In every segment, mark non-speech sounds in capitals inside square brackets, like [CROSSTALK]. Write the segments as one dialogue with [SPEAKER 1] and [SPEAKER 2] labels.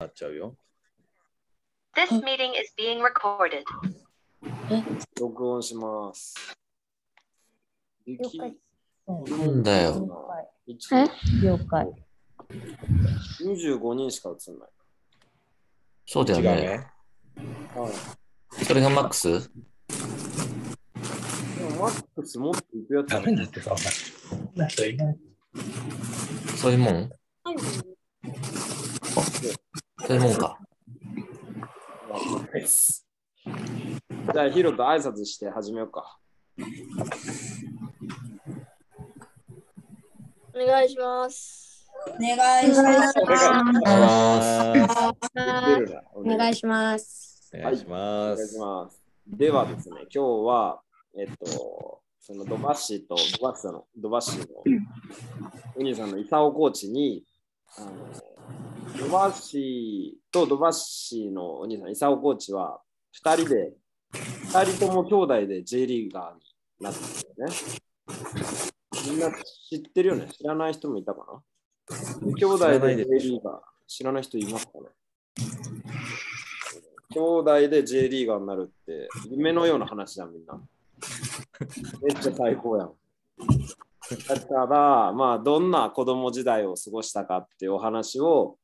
[SPEAKER 1] なっちゃうよ。
[SPEAKER 2] This meeting is being recorded.
[SPEAKER 1] 録音します。でなんだよ。
[SPEAKER 3] 一了解。
[SPEAKER 1] 25人しか映んない。
[SPEAKER 2] そうだよね。ね。はい。それがマックス
[SPEAKER 1] マックスもっといくやつダメだってさ、お前。そないない。
[SPEAKER 4] そういうもんそういうもんか。[LAUGHS]
[SPEAKER 1] じゃあ、ヒロと挨拶して始めようか。
[SPEAKER 3] お願いします。お願いします。お願いします。お願いします。お願いし
[SPEAKER 1] ます。ではですね、今日は、えっと、そのドバッシーとドバッシーの、ドバッシーの、お兄さんのイサオコーチに、あのドバッシーとドバッシーのお兄さん、イサオコーチは、2人で、2人とも兄弟で J リーガーになってるんだよね。みんな知ってるよね。知らない人もいたかな兄弟で J リーガー、知らない人いますかね兄弟で J リーガーになるって、夢のような話だ、みんな。めっちゃ最高やん。だから、まあ、どんな子供時代を過ごしたかっていうお話を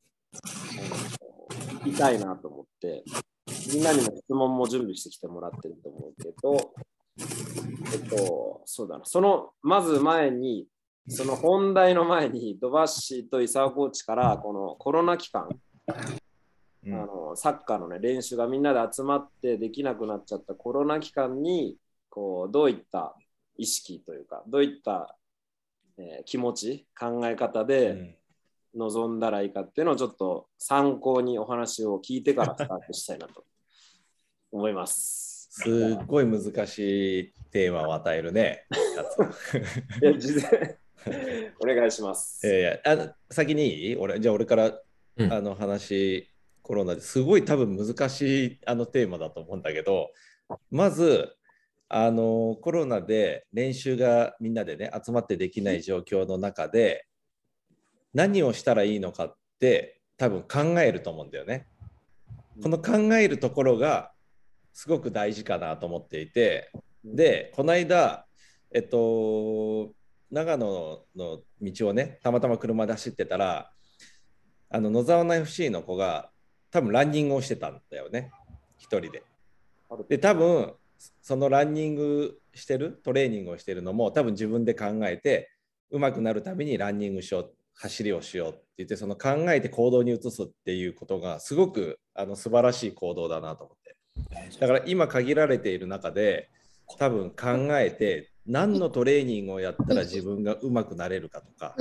[SPEAKER 1] 聞きたいなと思って、みんなにも質問も準備してきてもらってると思うけど、えっと、そうだな、その、まず前に、その本題の前に、ドバッシーと伊沢コーチから、このコロナ期間、うん、あのサッカーの、ね、練習がみんなで集まってできなくなっちゃったコロナ期間にこうどういった意識というかどういったえー、気持ち考え方で望んだらいいかっていうのをちょっと参考にお話を聞いてからスタートしたいなと思います。
[SPEAKER 4] すっご
[SPEAKER 1] い
[SPEAKER 5] 難しいテーマを与えるね。
[SPEAKER 1] い [LAUGHS] や事前お願いします。
[SPEAKER 5] [LAUGHS] いやいやあ先にいい俺じゃあ俺から、あの話コロナですごい多分難しいあのテーマだと思うんだけどまずあのコロナで練習がみんなでね集まってできない状況の中で何をしたらいいのかって多分考えると思うんだよね。この考えるところがすごく大事かなと思っていてでこの間えっと長野の道をねたまたま車で走ってたらあの野沢菜 FC の子が多分ランニングをしてたんだよね1人で。で多分そのランニングしてるトレーニングをしてるのも多分自分で考えてうまくなるためにランニングしよう走りをしようって言ってその考えて行動に移すっていうことがすごくあの素晴らしい行動だなと思ってだから今限られている中で多分考えて何のトレーニングをやったら自分がうまくなれるかとか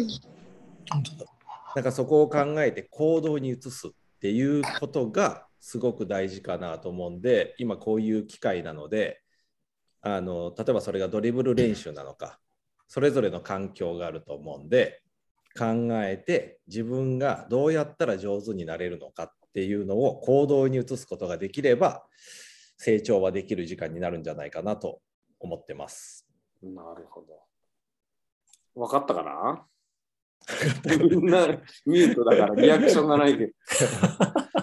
[SPEAKER 5] なんかそこを考えて行動に移すっていうことがすごく大事かなと思うんで今こういう機会なのであの例えばそれがドリブル練習なのかそれぞれの環境があると思うんで考えて自分がどうやったら上手になれるのかっていうのを行動に移すことができれば成長はできる時間になるんじゃないかなと思ってます。なるほど。分かったかな [LAUGHS] みんなミュートだからリアクションがないけど。[LAUGHS]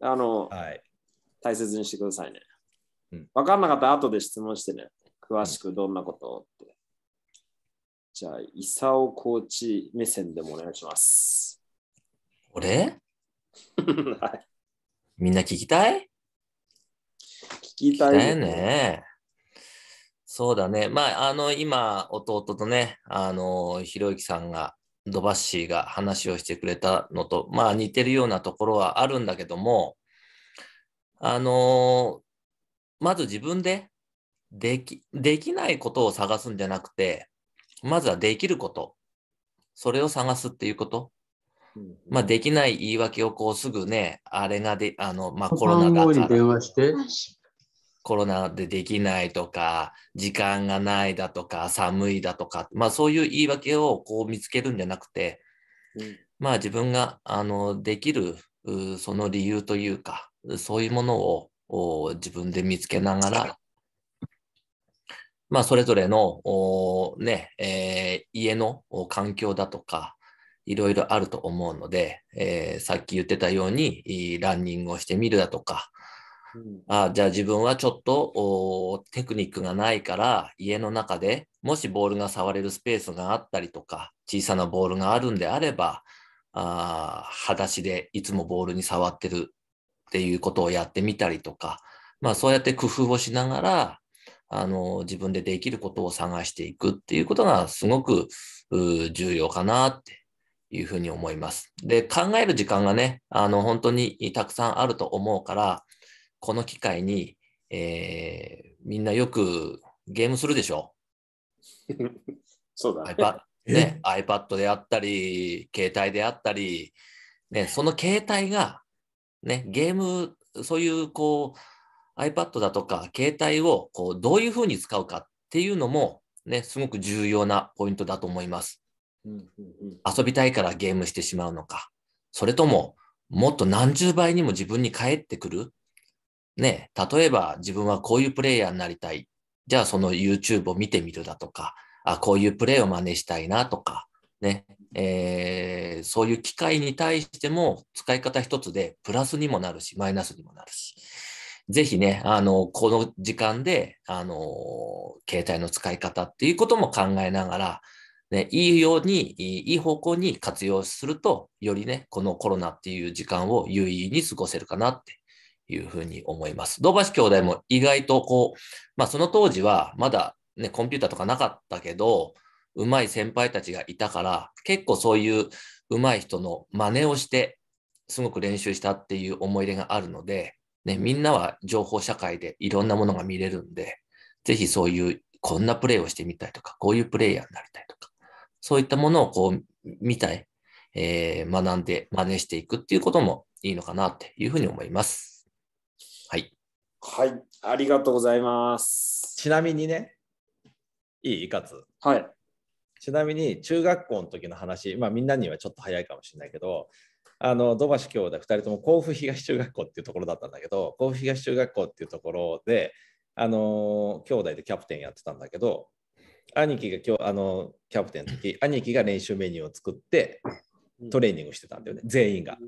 [SPEAKER 1] あの、はい、大切にしてくださいね。分うん、かんなかったら後で質問してね。詳しくどんなことをって。じゃあ、伊佐コーチ目線でもお願いします。俺 [LAUGHS] はい、
[SPEAKER 2] みんな聞きたい
[SPEAKER 1] 聞きたいね。
[SPEAKER 2] そうだね。まあ、あの、今、弟とね、あの、ひろゆきさんが、ドバッシーが話をしてくれたのと、まあ似てるようなところはあるんだけども、あのー、まず自分ででき、できないことを探すんじゃなくて、まずはできること、それを探すっていうこと。まあ、できない言い訳をこうすぐね、あれがで、あの、まあ、コロナだから。コロナでできないとか、時間がないだとか、寒いだとか、まあそういう言い訳をこう見つけるんじゃなくて、うん、まあ自分があのできるその理由というか、そういうものを自分で見つけながら、まあそれぞれのね、えー、家の環境だとか、いろいろあると思うので、えー、さっき言ってたように、ランニングをしてみるだとか、あじゃあ自分はちょっとテクニックがないから家の中でもしボールが触れるスペースがあったりとか小さなボールがあるんであればあ裸足でいつもボールに触ってるっていうことをやってみたりとか、まあ、そうやって工夫をしながらあの自分でできることを探していくっていうことがすごく重要かなっていうふうに思います。で考える時間がねあの本当にたくさんあると思うからこの機会に、えー、みんなよくゲームするでしょそうだ、ね。iPad, ね、iPad であったり、携帯であったり、ね、その携帯が、ね、ゲーム、そういうこう iPad だとか携帯をこうどういうふうに使うかっていうのも、ね、すごく重要なポイントだと思います。遊びたいからゲームしてしまうのか、それとももっと何十倍にも自分に返ってくるね、例えば自分はこういうプレイヤーになりたい。じゃあその YouTube を見てみるだとか、あこういうプレイを真似したいなとか、ね、えー、そういう機会に対しても使い方一つでプラスにもなるし、マイナスにもなるし。ぜひね、あの、この時間で、あの、携帯の使い方っていうことも考えながら、ね、いいように、いい方向に活用すると、よりね、このコロナっていう時間を有意義に過ごせるかなっていうふうに思います。土橋兄弟も意外とこう、まあ、その当時はまだ、ね、コンピューターとかなかったけど、うまい先輩たちがいたから、結構そういううまい人の真似をして、すごく練習したっていう思い出があるので、ね、みんなは情報社会でいろんなものが見れるんで、ぜひそういうこんなプレーをしてみたいとか、こういうプレイヤーになりたいとか、そういったものをこう見たい、えー、学んで真似していくっていうこともいいのかなっていうふうに思います。はい、あり
[SPEAKER 5] がとうございます。ちなみにね、いいかつ。はい。ちなみに中学校の時の話、まあ、みんなにはちょっと早いかもしれないけど、あの土橋兄弟2人とも甲府東中学校っていうところだったんだけど、甲府東中学校っていうところで、あの兄弟でキャプテンやってたんだけど、兄貴が今日あのキャプテンの時、兄貴が練習メニューを作って、トレーニングしてたんだよね、全員が。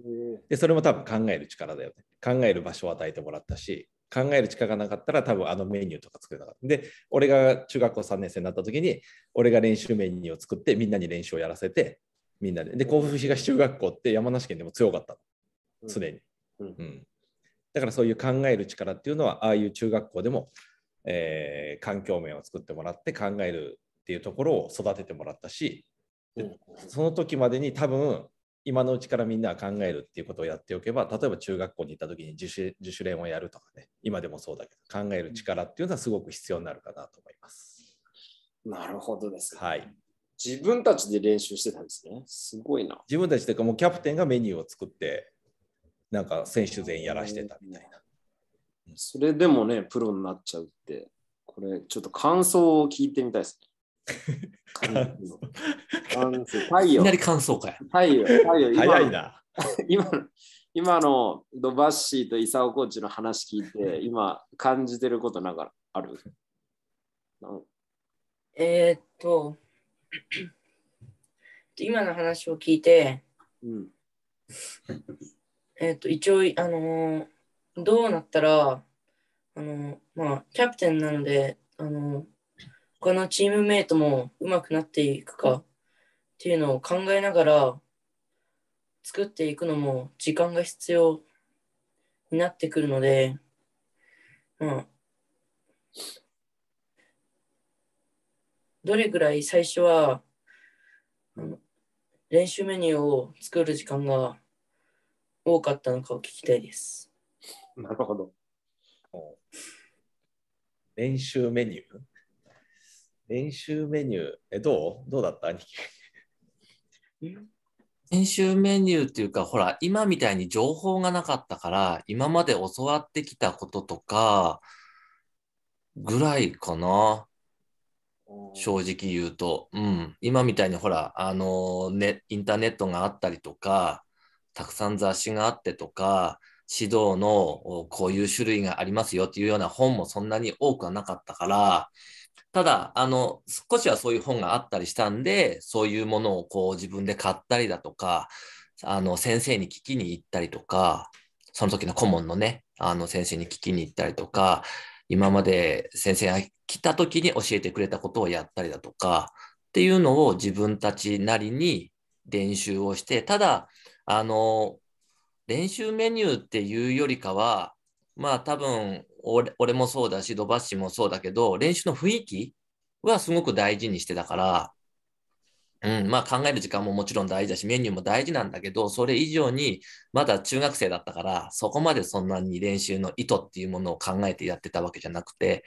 [SPEAKER 5] で、それも多分考える力だよね。考える場所を与えてもらったし、考える力がなかったら多分あのメニューとか作れなかった。で、俺が中学校3年生になった時に、俺が練習メニューを作ってみんなに練習をやらせて、みんなで。で、甲府東中学校って山梨県でも強かったの。常に。うん、うん、だからそういう考える力っていうのは、ああいう中学校でも、えー、環境面を作ってもらって考えるっていうところを育ててもらったし、その時までに多分今のうちからみんなは考えるっていうことをやっておけば例えば中学校に行った時に自主自主練をやるとかね今でもそうだけど考える力っていうのはすごく必要になるかなと思います。なるほどです、ね、はい。自分たちで練習してたんですね。すごいな。自分たちというかもうキャプテンがメニューを作ってなんか選手全員やらしてたみたいな。それでもねプロ
[SPEAKER 1] になっちゃうってこれちょっと感想を聞いてみたいですね。太陽。いきなり感
[SPEAKER 2] 想か太陽。太陽早いな。[LAUGHS] 今の
[SPEAKER 1] 今のドバッシーとイサオコーチの話聞いて、今感じてることながらある
[SPEAKER 6] えっと、[CLEARS THROAT] 今の話を聞いて、うん、えっと、一応、あのどうなったら、あのまあ、キャプテンなので、あの他のチームメイトもうまくなっていくかっていうのを考えながら作っていくのも時間が必要になってくるので、うん、どれぐらい最初は練習メニューを作る時間が
[SPEAKER 5] 多かったのかを聞きたいです。なるほど。練習メニュー練習メニュー、え、どうどう
[SPEAKER 2] だった兄貴。[LAUGHS] 練習メニューっていうか、ほら、今みたいに情報がなかったから、今まで教わってきたこととか、ぐらいかな。正直言うと、うん、今みたいにほら、あのね、インターネットがあったりとか、たくさん雑誌があってとか、指導のこういう種類がありますよっていうような本もそんなに多くはなかったから、ただ、あの、少しはそういう本があったりしたんで、そういうものをこう自分で買ったりだとか、あの、先生に聞きに行ったりとか、その時の顧問のね、あの、先生に聞きに行ったりとか、今まで先生が来た時に教えてくれたことをやったりだとか、っていうのを自分たちなりに練習をして、ただ、あの、練習メニューっていうよりかは、まあ多分俺俺もそうだし、ドバッシもそうだけど、練習の雰囲気はすごく大事にしてたから、うん、まあ考える時間ももちろん大事だし、メニューも大事なんだけど、それ以上に、まだ中学生だったから、そこまでそんなに練習の意図っていうものを考えてやってたわけじゃなくて、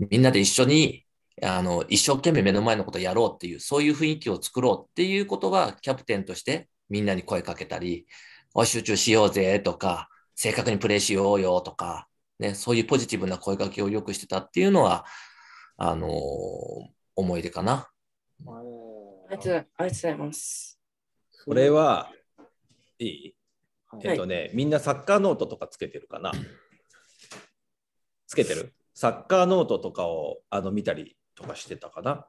[SPEAKER 2] みんなで一緒に、あの、一生懸命目の前のことをやろうっていう、そういう雰囲気を作ろうっていうことは、キャプテンとしてみんなに声かけたり、集中しようぜとか、正確にプレイしようよとか、ね、そういうポジティブな声かけをよくしてたっていうのは、あのー、思い出かな。あ
[SPEAKER 6] りがとうございます。
[SPEAKER 2] これは、いい、
[SPEAKER 5] はい、えっとね、みんなサッカーノートとかつけてるかなつけてるサッカーノートとかをあの見たりとかしてたかな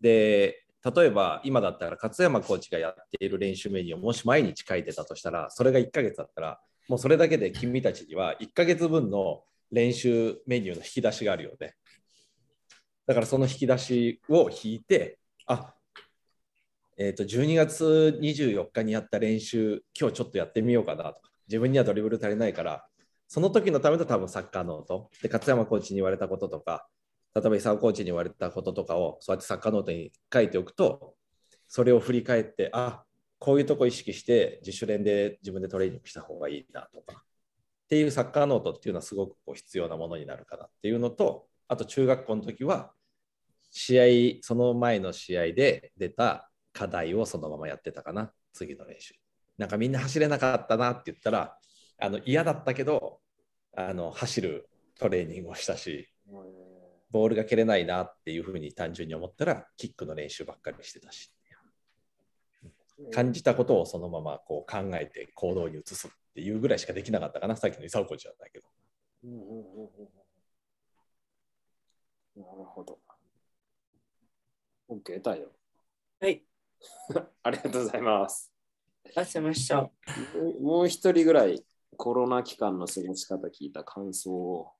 [SPEAKER 5] で、例えば今だったら勝山コーチがやっている練習メニューをもし毎日書いてたとしたらそれが1ヶ月だったらもうそれだけで君たちには1ヶ月分の練習メニューの引き出しがあるよね。だからその引き出しを引いて、あえー、と12月24日にやった練習、今日ちょっとやってみようかなとか、自分にはドリブル足りないから、その時のための多分サッカーノート、で勝山コーチに言われたこととか、例えば伊沢コーチに言われたこととかを、そうやってサッカーノートに書いておくと、それを振り返って、あこういうとこ意識して自主練で自分でトレーニングした方がいいなとかっていうサッカーノートっていうのはすごくこう必要なものになるかなっていうのとあと中学校の時は試合その前の試合で出た課題をそのままやってたかな次の練習なんかみんな走れなかったなって言ったらあの嫌だったけどあの走るトレーニングをしたしボールが蹴れないなっていうふうに単純に思ったらキックの練習ばっかりしてたし感じたことをそのままこう考えて行動に移すっていうぐらいしかできなかったかなさっきの伊佐コじゃないけど。
[SPEAKER 1] うんうんうんなるほど。
[SPEAKER 5] OK だよ。
[SPEAKER 6] はい。
[SPEAKER 1] [LAUGHS] ありがとうございます。
[SPEAKER 6] ありました。もう
[SPEAKER 1] 一人ぐらいコロナ期間の過ごし方聞いた感想を。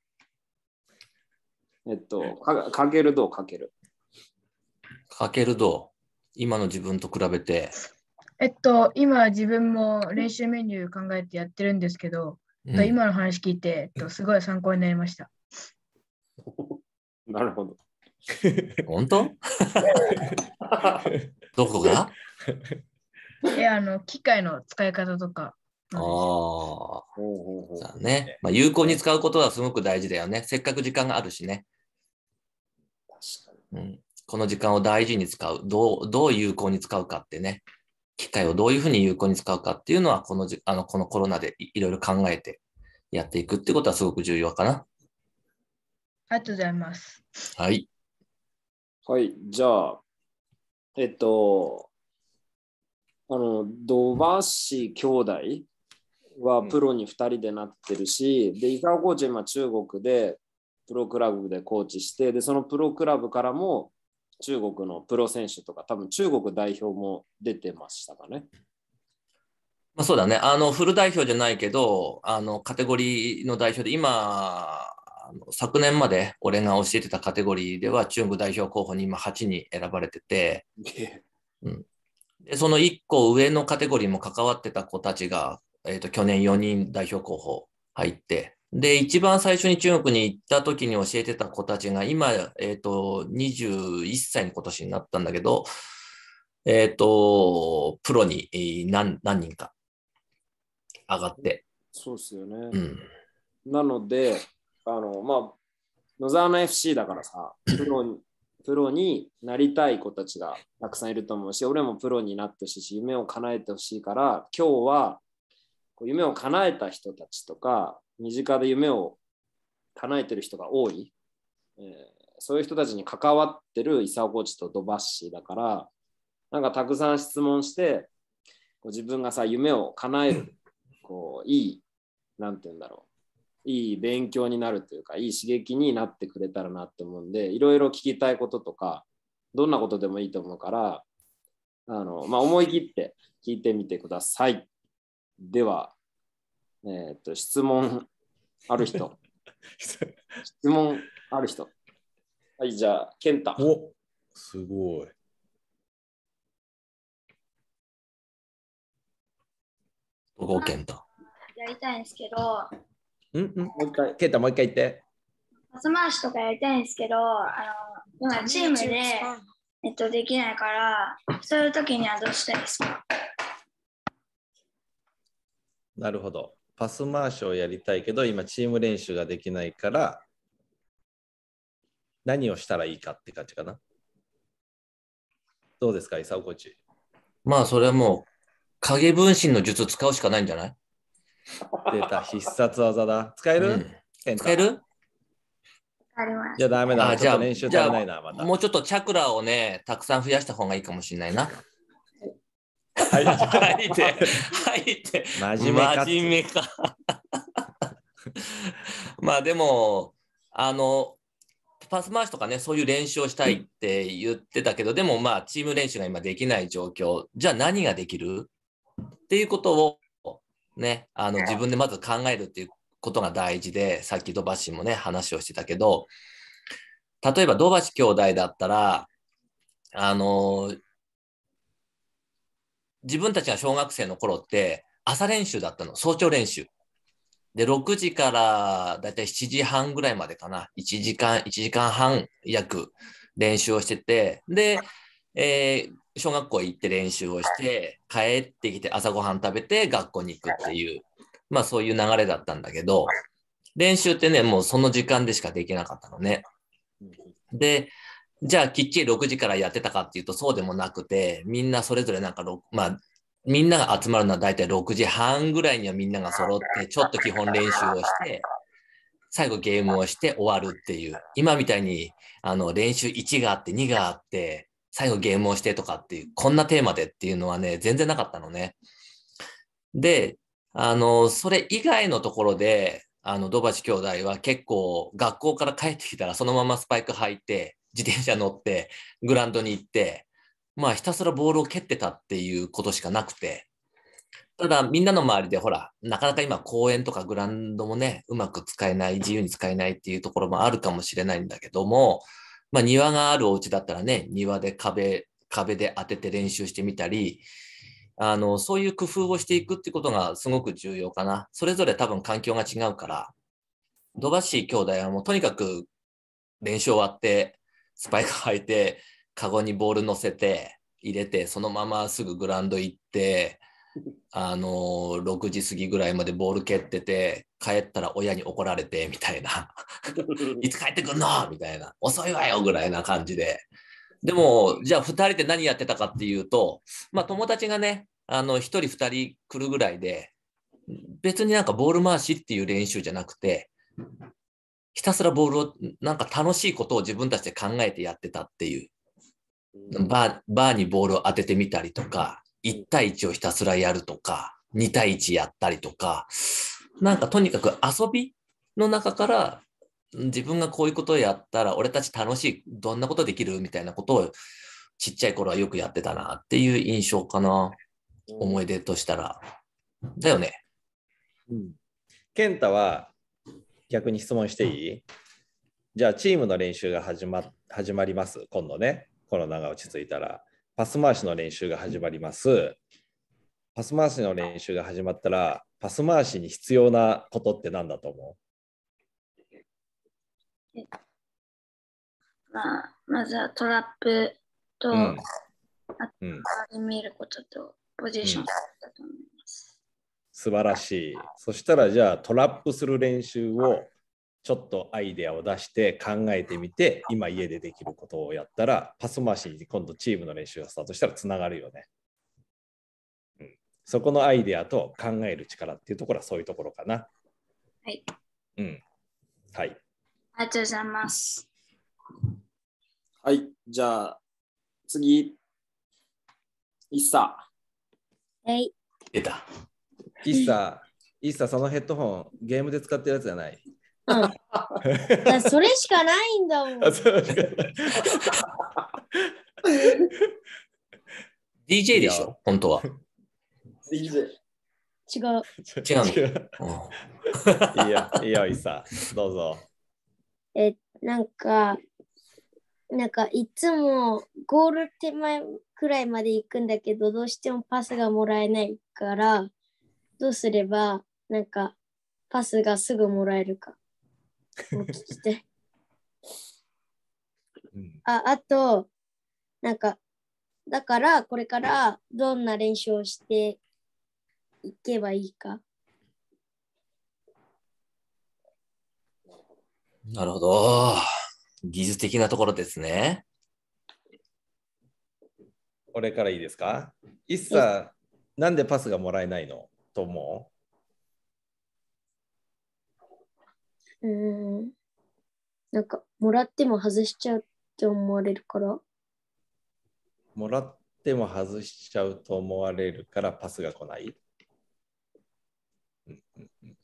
[SPEAKER 2] えっと、かかけるどうかける。かけるどう今の自分と比べて
[SPEAKER 6] えっと、今自分も練習メニュー考えてやってるんですけど、うん、今の話聞いて、えっと、すごい参考になりました。
[SPEAKER 2] [LAUGHS] なるほど。[LAUGHS] 本当 [LAUGHS] どこが
[SPEAKER 6] え、あの、機械の使い方とか。
[SPEAKER 2] ああ。そうね。まあ、有効に使うことはすごく大事だよね。せっかく時間があるしね。うん、この時間を大事に使う。どう、どう有効に使うかってね。機会をどういうふうに有効に使うかっていうのは、このじあのこのコロナでいろいろ考えてやっていくってことはすごく重要かな。あ
[SPEAKER 6] りがとうございます。
[SPEAKER 2] はい。はい、じゃあ、え
[SPEAKER 1] っと、あの、ドバシー兄弟はプロに2人でなってるし、うん、で、伊沢コーチは今中国でプロクラブでコーチして、で、そのプロクラブからも中国のプロ選手とか、多分
[SPEAKER 2] 中国代表も出てましたかね。まあ、そうだね、あのフル代表じゃないけど、あのカテゴリーの代表で、今、昨年まで俺が教えてたカテゴリーでは中国代表候補に今8に選ばれてて、うん、でその1個上のカテゴリーも関わってた子たちが、えーと去年4人代表候補入ってで、一番最初に中国に行った時に教えてた子たちが、今、えっ、ー、と、21歳の今年になったんだけど、えっ、ー、と、プロに何何人か上がって。
[SPEAKER 1] そうですよね。うん、なので、あの、まあ、野沢の FC だからさ、プロに、[LAUGHS] プロになりたい子たちがたくさんいると思うし、俺もプロになってほしいし、夢を叶えてほしいから、今日はこう夢を叶えた人たちとか、身近で夢を叶えてる人が多い、えー、そういう人たちに関わってる伊サオコーチとドバッシーだからなんかたくさん質問してこう自分がさ夢を叶えるこういい何て言うんだろういい勉強になるというかいい刺激になってくれたらなって思うんでいろいろ聞きたいこととかどんなことでもいいと思うからあの、まあ、思い切って聞いてみてください。ではえっ、ー、と、質問ある人。[LAUGHS] 質問
[SPEAKER 4] ある人。はい、じゃあ、ケンタ。おすごい。
[SPEAKER 5] どこ、ケンタ。
[SPEAKER 6] やりたいんですけど。
[SPEAKER 5] うんうん、もう一回。ケンタ、もう一回言って。
[SPEAKER 6] パス回しとかやりたいんですけど、あの今チームで、えっと、できないから、
[SPEAKER 7] そういう時にはどうしたいですか
[SPEAKER 5] なるほど。パス回しをやりたいけど、今チーム練習ができないから、何をしたらいいかって感じかな。どうですか、
[SPEAKER 2] 伊沢コーチ。まあ、それはもう、影分身の術使うしかないんじゃない出た、必殺技だ。使える、うん、使えるいや、ダメだ。じゃあ、練習足りないな、また。もうちょっとチャクラをね、たくさん増やした方がいいかもしれないな。はい、はいて、はいて。真面目か。真面目か。まあでも、あの、パス回しとかね、そういう練習をしたいって言ってたけど、でもまあ、チーム練習が今できない状況、じゃあ何ができるっていうことを、ね、あの自分でまず考えるっていうことが大事で、さっき土橋もね、話をしてたけど、例えば土橋兄弟だったら、あの、自分たちが小学生の頃って、朝練習だったの、早朝練習。で、6時からだいたい7時半ぐらいまでかな、1時間、1時間半約練習をしてて、で、えー、小学校行って練習をして、帰ってきて朝ごはん食べて学校に行くっていう、まあそういう流れだったんだけど、練習ってね、もうその時間でしかできなかったのね。で、じゃあきっちり6時からやってたかっていうとそうでもなくて、みんなそれぞれなんか、まあ、みんなが集まるのは大体6時半ぐらいにはみんなが揃って、ちょっと基本練習をして、最後ゲームをして終わるっていう。今みたいに、あの、練習1があって2があって、最後ゲームをしてとかっていう、こんなテーマでっていうのはね、全然なかったのね。で、あの、それ以外のところで、あの、土橋兄弟は結構学校から帰ってきたらそのままスパイク履いて、自転車乗って、グラウンドに行って、まあ、ひたすらボールを蹴ってたっていうことしかなくて、ただ、みんなの周りで、ほら、なかなか今、公園とかグラウンドもね、うまく使えない、自由に使えないっていうところもあるかもしれないんだけども、まあ、庭があるお家だったらね、庭で壁、壁で当てて練習してみたり、あの、そういう工夫をしていくってことがすごく重要かな。それぞれ多分環境が違うから、土橋兄弟はもうとにかく練習終わって、スパイク履いて、カゴにボール乗せて、入れて、そのまますぐグラウンド行って、あの6時過ぎぐらいまでボール蹴ってて、帰ったら親に怒られて、みたいな。[LAUGHS] いつ帰ってくんのみたいな。遅いわよぐらいな感じで。でも、じゃあ2人で何やってたかっていうと、まあ友達がね、あの、1人2人来るぐらいで、別になんかボール回しっていう練習じゃなくて、ひたすらボールをなんか楽しいことを自分たちで考えてやってたっていう、バーバーにボールを当ててみたりとか1対1をひたすらやるとか2対1やったりとかなんかとにかく遊びの中から自分がこういうことをやったら俺たち楽しいどんなことできるみたいなことをちっちゃい頃はよくやってたなっていう印象かな思い出としたらだよね。
[SPEAKER 5] うん、健太は逆に質問していいじゃあチームの練習が始ま始まります。今度ね、コロナが落ち着いたら。パス回しの練習が始まります。パス回しの練習が始まったら、パス回しに必要なことって何だと思
[SPEAKER 4] う
[SPEAKER 3] まあ、まずはトラップと、うん、あと、見ることと、ポジションだと思いま
[SPEAKER 5] す。うん素晴らしい。そしたらじゃあトラップする練習をちょっとアイデアを出して考えてみて今家でできることをやったらパス回しに今度チームの練習がスタートしたらつながるよね。うん、そこのアイデアと考える力っていうところはそういうところかな。はい。うん。はい。
[SPEAKER 3] ありがとうございま
[SPEAKER 1] す。
[SPEAKER 5] はい。じゃあ次。いっさ。はい。出た。いっさ茶、そのヘッドホン、ゲームで使ってるやつじゃない。
[SPEAKER 3] うん、だそれしかないんだもん。
[SPEAKER 2] DJ でしょ、本当は。
[SPEAKER 5] DJ。
[SPEAKER 3] 違う。
[SPEAKER 2] 違
[SPEAKER 5] うの。いや、いや、いさ、どうぞ。
[SPEAKER 3] え、なんか、なんかいつもゴール手前くらいまで行くんだけど、どうしてもパスがもらえないから、どうすればなんかパスがすぐもらえるかうん、ああとなんかだからこれからどんな練習をしていけばいいか。
[SPEAKER 2] なるほど。技術的なところですね。これ
[SPEAKER 5] からいいですか一さなんでパスがもらえないのと思
[SPEAKER 3] ううんなんかもらっても外しちゃうって思われるから
[SPEAKER 5] もらっても外しちゃうと思われるからパスが来ない、うんうんうん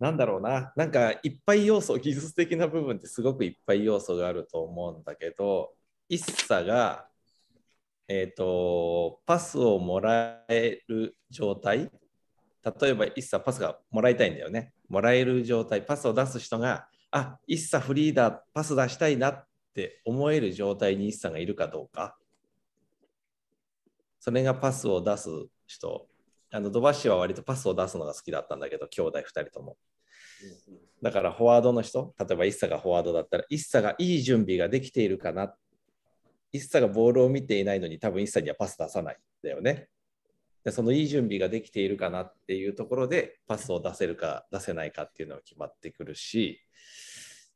[SPEAKER 5] なんだろうな、なんかいっぱい要素、技術的な部分ってすごくいっぱい要素があると思うんだけど、一茶がえーと、パスをもらえる状態例えば一茶パスがもらいたいんだよねもらえる状態パスを出す人があ一茶フリーだパス出したいなって思える状態に一茶がいるかどうかそれがパスを出す人あのドバッシュは割とパスを出すのが好きだったんだけど兄弟2人ともだからフォワードの人例えば一茶がフォワードだったら一茶がいい準備ができているかなっ一ッがボールを見ていないのに多分一ッにはパス出さないんだよね。でそのいい準備ができているかなっていうところでパスを出せるか出せないかっていうのは決まってくるし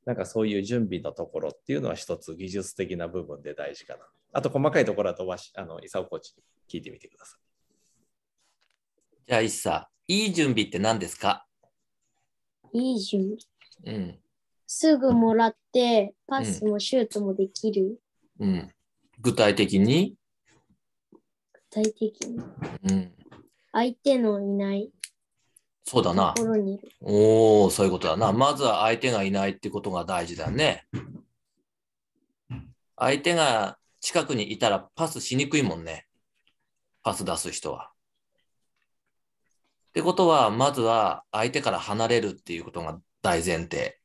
[SPEAKER 5] なんかそういう準備のところっていうのは一つ技術的な部分で大事かな。あと細かいところは飛
[SPEAKER 2] ばし、あの、伊佐コーチに聞いてみてください。じゃあ伊佐、いい準備って何ですか
[SPEAKER 3] いい準備。うん。すぐもらって、パスもシュートもできる。
[SPEAKER 2] うん。具体的に
[SPEAKER 3] 具体的に。うん。相手のいない
[SPEAKER 2] そうだなおお、そういうことだな。まずは相手がいないってことが大事だね。相手が近くにいたらパスしにくいもんね。パス出す人は。ってことは、まずは相手から離れるっていうことが大前提。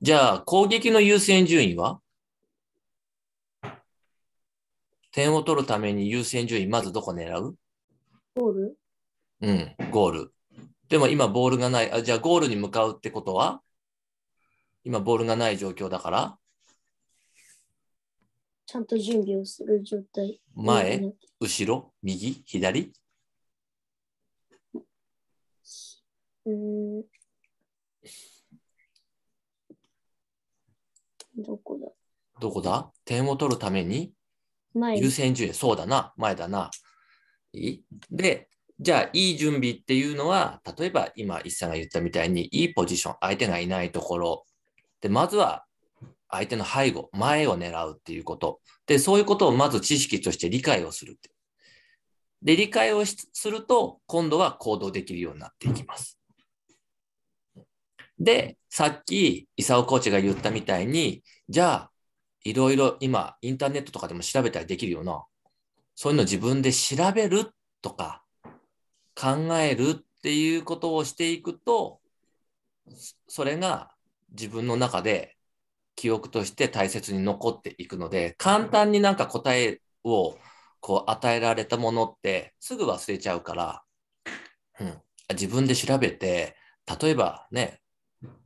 [SPEAKER 2] じゃあ、攻撃の優先順位は点を取るために優先順位、まずどこ狙うゴールうん、ゴール。でも今ボールがない。あじゃあゴールに向かうってことは今ボールがない状況だから
[SPEAKER 3] ちゃんと準備をする状態。
[SPEAKER 2] 前、後ろ、右、左
[SPEAKER 7] うん。どこ
[SPEAKER 2] だどこだ点を取るために優先順位、そうだな、前だな。で、じゃあ、いい準備っていうのは、例えば今、一さんが言ったみたいに、いいポジション、相手がいないところ。で、まずは、相手の背後、前を狙うっていうこと。で、そういうことをまず知識として理解をするって。で、理解をすると、今度は行動できるようになっていきます。で、さっき、伊沢コーチが言ったみたいに、じゃあ、いろいろ今、インターネットとかでも調べたりできるような、そういうの自分で調べるとか、考えるっていうことをしていくと、それが自分の中で記憶として大切に残っていくので、簡単になんか答えをこう与えられたものってすぐ忘れちゃうから、うん、自分で調べて、例えばね、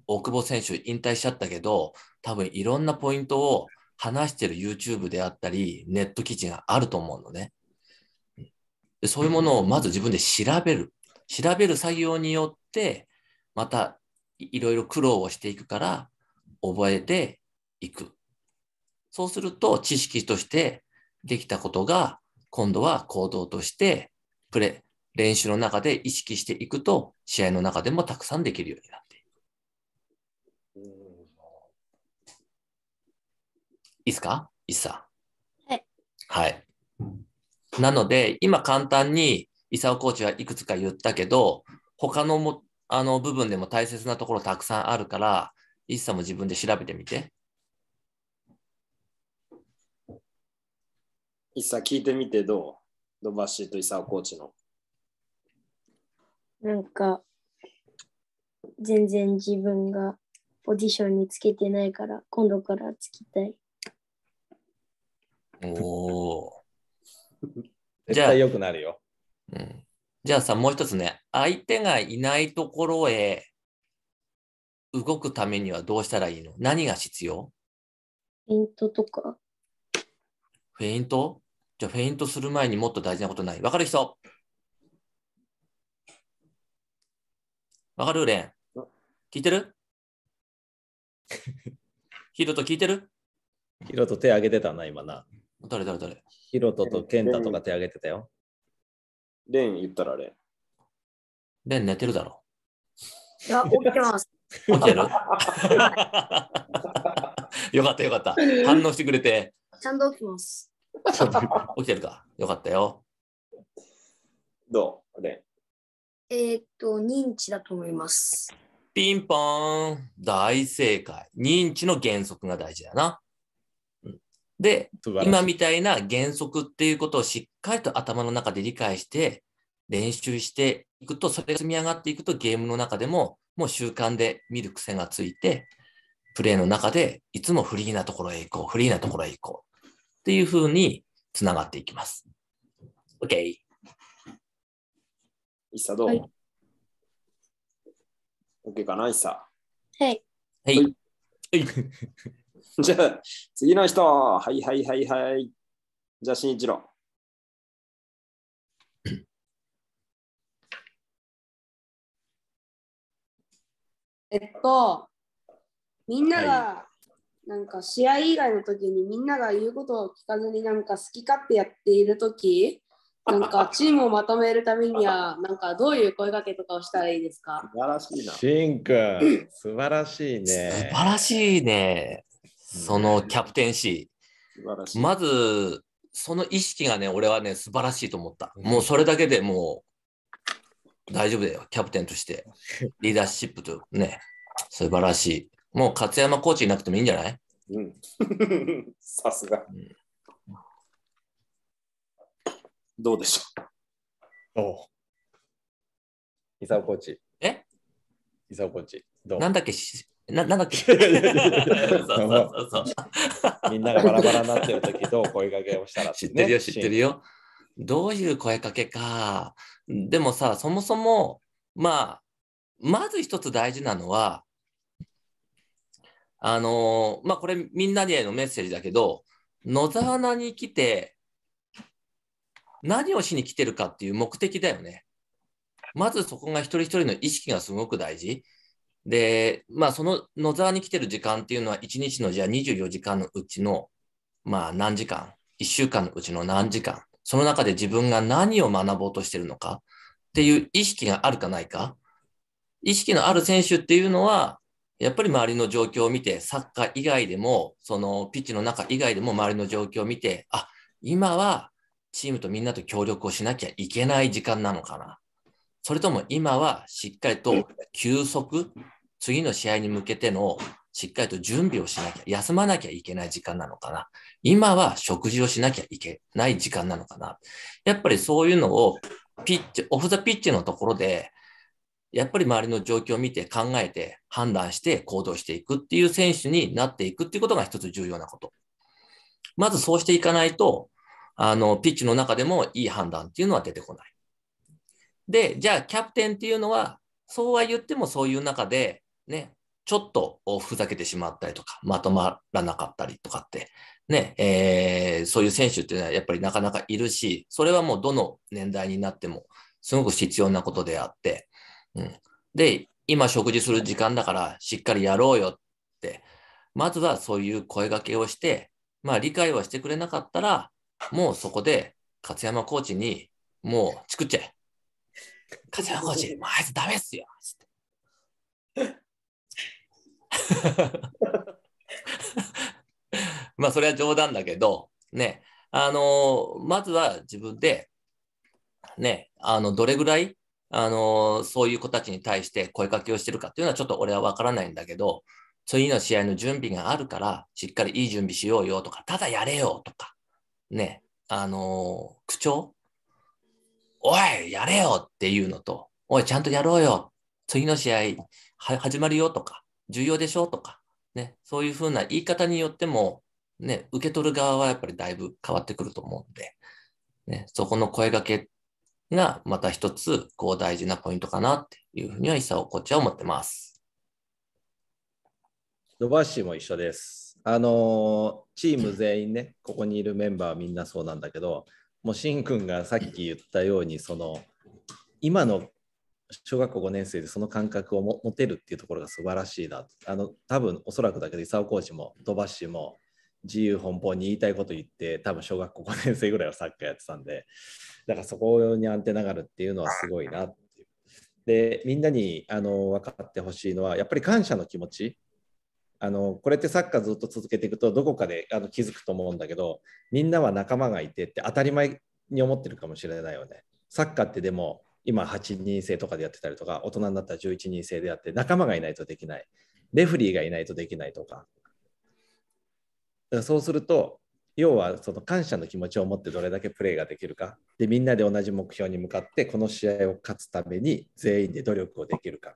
[SPEAKER 2] 大久保選手引退しちゃったけど、多分いろんなポイントを話してる YouTube であったり、ネット記事があると思うのね。でそういうものをまず自分で調べる。調べる作業によって、またいろいろ苦労をしていくから、覚えていく。そうすると、知識としてできたことが、今度は行動として、プレ、練習の中で意識していくと、試合の中でもたくさんできるようになる。いですかイサ。はい。はい。なので、今簡単にイサオコーチはいくつか言ったけど、他のもあの部分でも大切なところたくさんあるから、イッサも自分で調べてみて。
[SPEAKER 1] イッサ聞いてみてどうドバッシーとイサオコーチの。
[SPEAKER 3] なんか、全然自分がポジションにつけてないから、今度からつきたい。
[SPEAKER 2] おお。絶対良くなるよ。うん、じゃあさ、もう一つね、相手がいないところへ動くためにはどうしたらいいの何が必要
[SPEAKER 7] フェイントとか。
[SPEAKER 2] フェイントじゃあフェイントする前にもっと大事なことない。わかる人わかるレン聞いてる
[SPEAKER 5] [LAUGHS] ヒロト聞いてるヒロト手挙げてたな、今な。誰誰誰ヒロトとケンタとか手挙げてたよ。レン言ったらあれ。
[SPEAKER 2] レン寝てるだろ。
[SPEAKER 4] いや、起きてます。起きてる [LAUGHS]
[SPEAKER 2] よかったよかった。反応してくれて。
[SPEAKER 3] ちゃんと起きます。
[SPEAKER 2] 起きてるか。よかったよ。どうレ
[SPEAKER 3] ン。えー、っと、認知だと思います。
[SPEAKER 2] ピンポーン。大正解。認知の原則が大事だな。で、今みたいな原則っていうことをしっかりと頭の中で理解して、練習していくと、それが積み上がっていくと、ゲームの中でも、もう習慣で見る癖がついて、プレイの中でいつもフリーなところへ行こう、フリーなところへ行こうっていうふうにつながっていきます。OK。っさ、どう、はい、
[SPEAKER 1] ?OK かな、っさ。はい。はい。はい
[SPEAKER 4] [LAUGHS] じゃあ、次の人。はいはいはいはい。じゃあ、慎一郎。
[SPEAKER 7] えっと、みんなが、はい、なんか試合以外の時にみんなが言うことを聞かずになんか好き勝手やってい
[SPEAKER 6] る時、なんか [LAUGHS] チームをまとめるためには、なんかどういう声掛けとかをしたら
[SPEAKER 3] いいですか素晴らし
[SPEAKER 5] いな。
[SPEAKER 2] シンくん、素晴らしいね。素晴らしいね。そのキャプテンシー。まず、その意識がね、俺はね、素晴らしいと思った。もうそれだけでもう、大丈夫だよ、キャプテンとして。リーダーシップとね、素晴らしい。もう勝山コーチいなくてもいいんじゃないうん。
[SPEAKER 4] [LAUGHS]
[SPEAKER 2] さすが。
[SPEAKER 5] どうでしょうおう。伊沢コーチ。え伊沢コーチ。どうなん
[SPEAKER 2] だっけななんだっけみんながバラバラになってる時
[SPEAKER 5] どう声かけをしたら、ね、知ってるよ知ってる
[SPEAKER 2] よどういう声かけかでもさそもそもまあまず一つ大事なのはあのー、まあこれみんなにへのメッセージだけど野沢菜に来て何をしに来てるかっていう目的だよねまずそこが一人一人の意識がすごく大事。で、まあ、その野沢に来てる時間っていうのは、1日のじゃあ24時間のうちの、まあ、何時間、1週間のうちの何時間、その中で自分が何を学ぼうとしてるのかっていう意識があるかないか。意識のある選手っていうのは、やっぱり周りの状況を見て、サッカー以外でも、そのピッチの中以外でも周りの状況を見て、あ、今はチームとみんなと協力をしなきゃいけない時間なのかな。それとも今はしっかりと休息、次の試合に向けてのしっかりと準備をしなきゃ、休まなきゃいけない時間なのかな。今は食事をしなきゃいけない時間なのかな。やっぱりそういうのをピッチ、オフ・ザ・ピッチのところで、やっぱり周りの状況を見て考えて判断して行動していくっていう選手になっていくっていうことが一つ重要なこと。まずそうしていかないと、あの、ピッチの中でもいい判断っていうのは出てこない。で、じゃあキャプテンっていうのは、そうは言ってもそういう中でね、ちょっとふざけてしまったりとか、まとまらなかったりとかって、ね、えー、そういう選手っていうのはやっぱりなかなかいるし、それはもうどの年代になってもすごく必要なことであって、うん、で、今食事する時間だからしっかりやろうよって、まずはそういう声がけをして、まあ理解はしてくれなかったら、もうそこで勝山コーチに、もう作っちゃえ。勝山コーチ、[LAUGHS] もうあいつダメっすよ。って。[LAUGHS] まあそれは冗談だけど、ね、あのまずは自分で、ね、あのどれぐらいあのそういう子たちに対して声かけをしてるかっていうのはちょっと俺は分からないんだけど、次の試合の準備があるから、しっかりいい準備しようよとか、ただやれよとか、ね、あの口調おい、やれよっていうのと、おい、ちゃんとやろうよ。次の試合は始まるよとか、重要でしょうとか、ね、そういうふうな言い方によっても、ね、受け取る側はやっぱりだいぶ変わってくると思うんで、ね、そこの声がけがまた一つ、こう大事なポイントかなっていうふうには、いさおこっちは思ってます。ドバッシーも
[SPEAKER 5] 一緒です。あのチーム全員ね、ここにいるメンバーみんなそうなんだけど、もうしんくんがさっき言ったように、その今の小学校5年生でその感覚を持てるっていうところが素晴らしいなあの多分おそらくだけど功コーチも鳥羽氏も自由奔放に言いたいこと言って多分小学校5年生ぐらいはサッカーやってたんでだからそこにアンテナがあるっていうのはすごいなっていうでみんなにあの分かってほしいのはやっぱり感謝の気持ちあのこれってサッカーずっと続けていくとどこかであの気づくと思うんだけどみんなは仲間がいてって当たり前に思ってるかもしれないよねサッカーってでも今8人制とかでやってたりとか大人になったら11人制でやって仲間がいないとできないレフリーがいないとできないとかそうすると要はその感謝の気持ちを持ってどれだけプレーができるかでみんなで同じ目標に向かってこの試合を勝つために全員で努力をできるか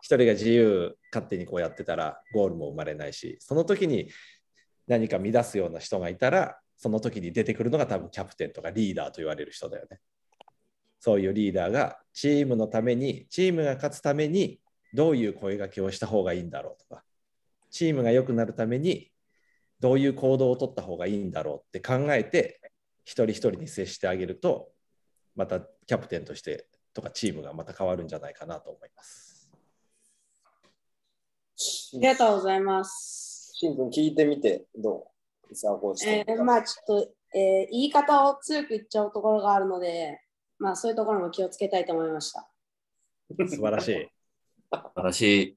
[SPEAKER 5] 一人が自由勝手にこうやってたらゴールも生まれないしその時に何か乱すような人がいたらその時に出てくるのが多分キャプテンとかリーダーと言われる人だよね。そういうリーダーがチームのためにチームが勝つためにどういう声がけをした方がいいんだろうとかチームが良くなるためにどういう行動をとった方がいいんだろうって考えて一人一人に接してあげるとまたキャプテンとしてとかチームがまた変わるんじゃないかなと思います。
[SPEAKER 7] ありがとうございます。
[SPEAKER 1] しんくん聞いてみてどうえ
[SPEAKER 7] ー、まあちょっと、えー、言い方を強く言っちゃうところがあるのでまあそういうところも気をつけたいと思いました。
[SPEAKER 5] [LAUGHS] 素
[SPEAKER 2] 晴らしい。素晴らし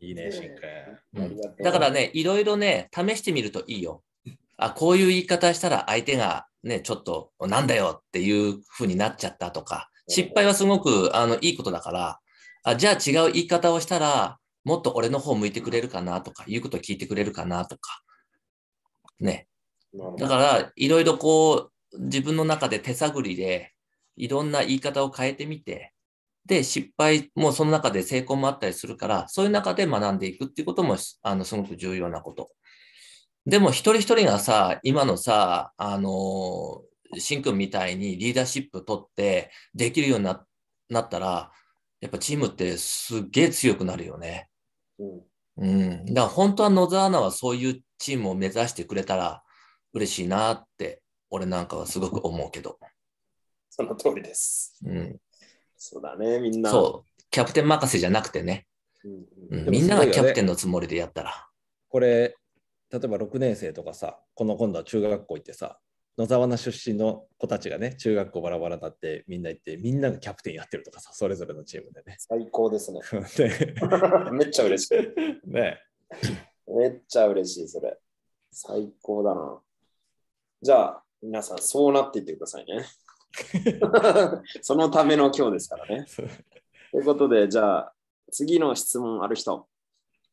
[SPEAKER 2] い。いいね、ん
[SPEAKER 5] くん。だからね、
[SPEAKER 2] いろいろね、試してみるといいよ。あ、こういう言い方したら相手がね、ちょっと、なんだよっていう風になっちゃったとか、失敗はすごくあのいいことだから、あ、じゃあ違う言い方をしたら、もっと俺の方向いてくれるかなとか、言うこと聞いてくれるかなとか。ね。だから、いろいろこう、自分の中で手探りでいろんな言い方を変えてみて、で、失敗もその中で成功もあったりするから、そういう中で学んでいくっていうことも、あの、すごく重要なこと。でも、一人一人がさ、今のさ、あの、しんくんみたいにリーダーシップ取って、できるようになったら、やっぱチームってすっげえ強くなるよね。うん。だから本当は野沢アナはそういうチームを目指してくれたら嬉しいなって、俺なんかはすごく思うけど。
[SPEAKER 1] その通りです。うん。そうだね、みんな。そ
[SPEAKER 2] う、キャプテン任せじゃなくてね。うん、うん、みんながキャプテンのつもりでやったら。
[SPEAKER 5] これ、例えば6年生とかさ、この今度は中学校行ってさ、野沢菜出身の子たちがね、中学校バラバラだってみんな行って、みんながキャプテンやってるとかさ、それぞれのチームでね。最高ですね。[LAUGHS]
[SPEAKER 1] [LAUGHS] めっちゃ嬉し
[SPEAKER 5] い。ねめっちゃ嬉
[SPEAKER 1] しい、それ。最高だな。じゃあ、皆さん、そうなっていってくださいね。[LAUGHS] そのための今日ですからね。ということで、じゃあ、次の質問ある人。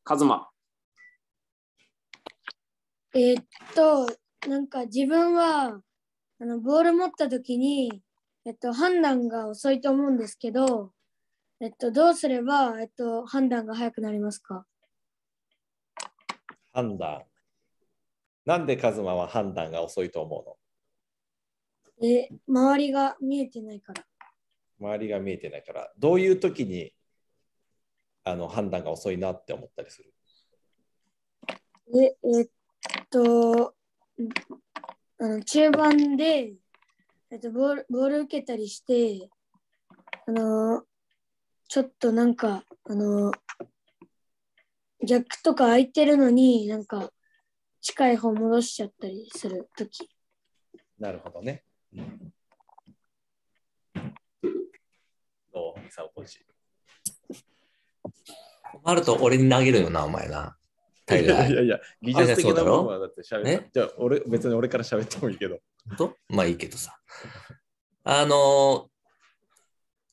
[SPEAKER 1] カズマ。
[SPEAKER 7] えっと、なんか自分は、あの、ボール持った時に、えっと、判断が遅いと思うんですけど、えっと、どうすれば、えっと、判断が早くなりますか
[SPEAKER 5] 判断。なんでカズマは判断が遅いと思うの
[SPEAKER 7] え、周りが見えてないから。
[SPEAKER 5] 周りが見えてないから、どういう時にあの判断が遅いなって思ったりする
[SPEAKER 7] え、えっと、あの中盤で、えっと、ボールボール受けたりして、あの、ちょっとなんか、あの、逆とか空いてるのになんか近い方戻しちゃったりするとき。
[SPEAKER 5] なるほどね。どうミサオコーチ。
[SPEAKER 2] 困ると俺に投げるよな、お前な。
[SPEAKER 5] いやいやい
[SPEAKER 2] 技術的なものはだ
[SPEAKER 5] って喋る。ね、
[SPEAKER 2] じゃあ俺、別に俺から喋ってもいいけど。とまあいいけどさ。あの、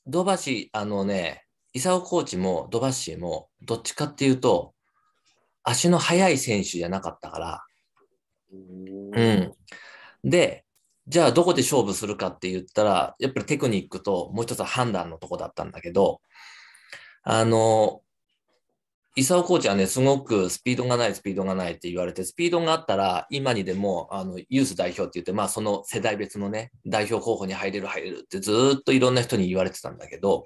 [SPEAKER 2] 土橋、あのね、伊佐尾コーチも土橋も、どっちかっていうと、足の速い選手じゃなかったから。うん。で、じゃあどこで勝負するかって言ったら、やっぱりテクニックともう一つは判断のとこだったんだけど、あの、伊沢コーチはね、すごくスピードがない、スピードがないって言われて、スピードがあったら、今にでも、あの、ユース代表って言って、まあ、その世代別のね、代表候補に入れる、入れるってずっといろんな人に言われてたんだけど、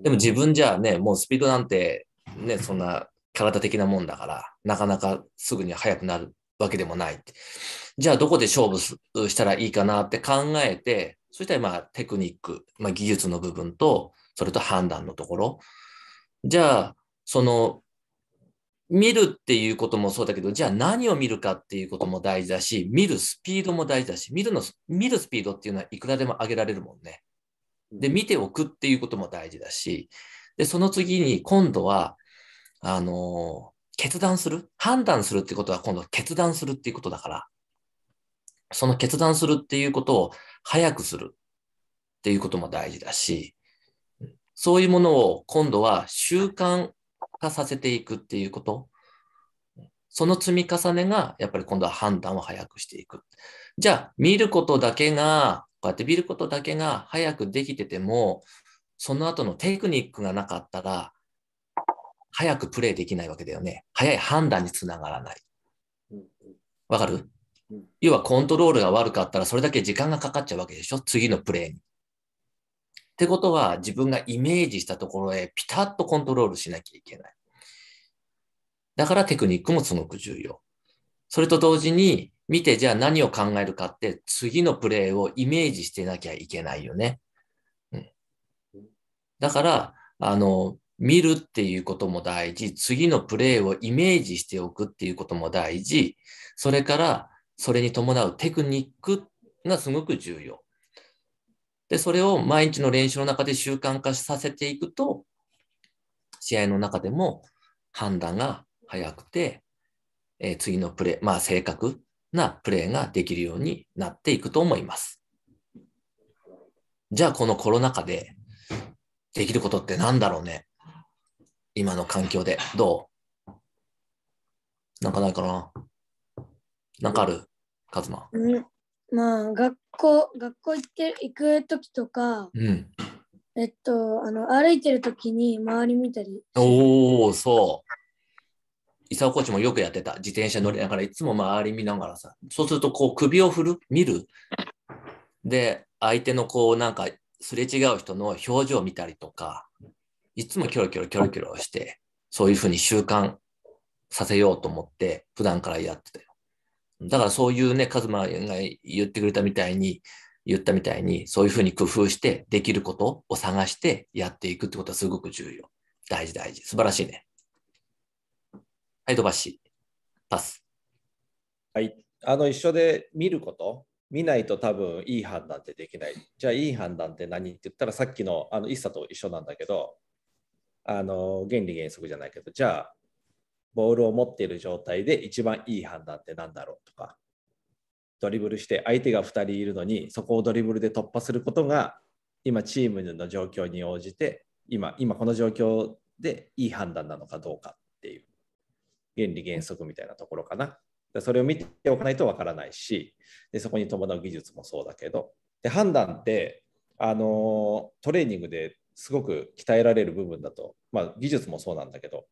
[SPEAKER 2] でも自分じゃね、もうスピードなんて、ね、そんな体的なもんだから、なかなかすぐに速くなるわけでもないって。じゃあどこで勝負したらいいかなって考えて、そしたらまあテクニック、まあ、技術の部分と、それと判断のところ。じゃあ、その、見るっていうこともそうだけど、じゃあ何を見るかっていうことも大事だし、見るスピードも大事だし、見るの見るスピードっていうのはいくらでも上げられるもんね。で、見ておくっていうことも大事だし、で、その次に今度は、あの決断する判断するってことは今度決断するっていうことだから、その決断するっていうことを早くするっていうことも大事だし、そういうものを今度は習慣化させていくっていうこと、その積み重ねがやっぱり今度は判断を早くしていく。じゃあ、見ることだけが、こうやって見ることだけが早くできてても、その後のテクニックがなかったら、早くプレイできないわけだよね。早い判断につながらない。わかる要はコントロールが悪かったらそれだけ時間がかかっちゃうわけでしょ次のプレーに。ってことは自分がイメージしたところへピタッとコントロールしなきゃいけない。だからテクニックもすごく重要。それと同時に見てじゃあ何を考えるかって次のプレーをイメージしてなきゃいけないよね。うん、だから、あの、見るっていうことも大事、次のプレーをイメージしておくっていうことも大事、それからそれに伴うテクニックがすごく重要。で、それを毎日の練習の中で習慣化させていくと、試合の中でも判断が早くて、えー、次のプレー、まあ正確なプレーができるようになっていくと思います。じゃあこのコロナ禍でできることって何だろうね今の環境でどうなんかないかななんかあるカズマ。
[SPEAKER 7] うん。まあ、学校、学校行って、行く時とか、うん。えっと、あの、歩いてる時に周り見たり。
[SPEAKER 2] おお、そう。伊沢コーチもよくやってた。自転車乗りながら、いつも周り見ながらさ。そうすると、こう、首を振る見るで、相手のこう、なんか、すれ違う人の表情を見たりとか、いつもキョロキョロキョロキョロして、そういうふうに習慣させようと思って、普段からやってたよ。だからそういうね、カズマが言ってくれたみたいに、言ったみたいに、そういうふうに工夫して、できることを探してやっていくってことはすごく重要。大事大事。素晴らしいね。はい、飛ばし。パス。
[SPEAKER 5] はい。あの、一緒で見ること。見ないと多分いい判断ってできない。じゃあいい判断って何って言ったらさっきのあの一茶と一緒なんだけど、あの原理原則じゃないけど、じゃあボールを持っている状態で一番いい判断って何だろうとかドリブルして相手が2人いるのにそこをドリブルで突破することが今チームの状況に応じて今今この状況でいい判断なのかどうかっていう原理原則みたいなところかな。それを見ておかないとわからないしでそこに伴う技術もそうだけどで判断ってあのトレーニングですごく鍛えられる部分だと、まあ、技術もそうなんだけど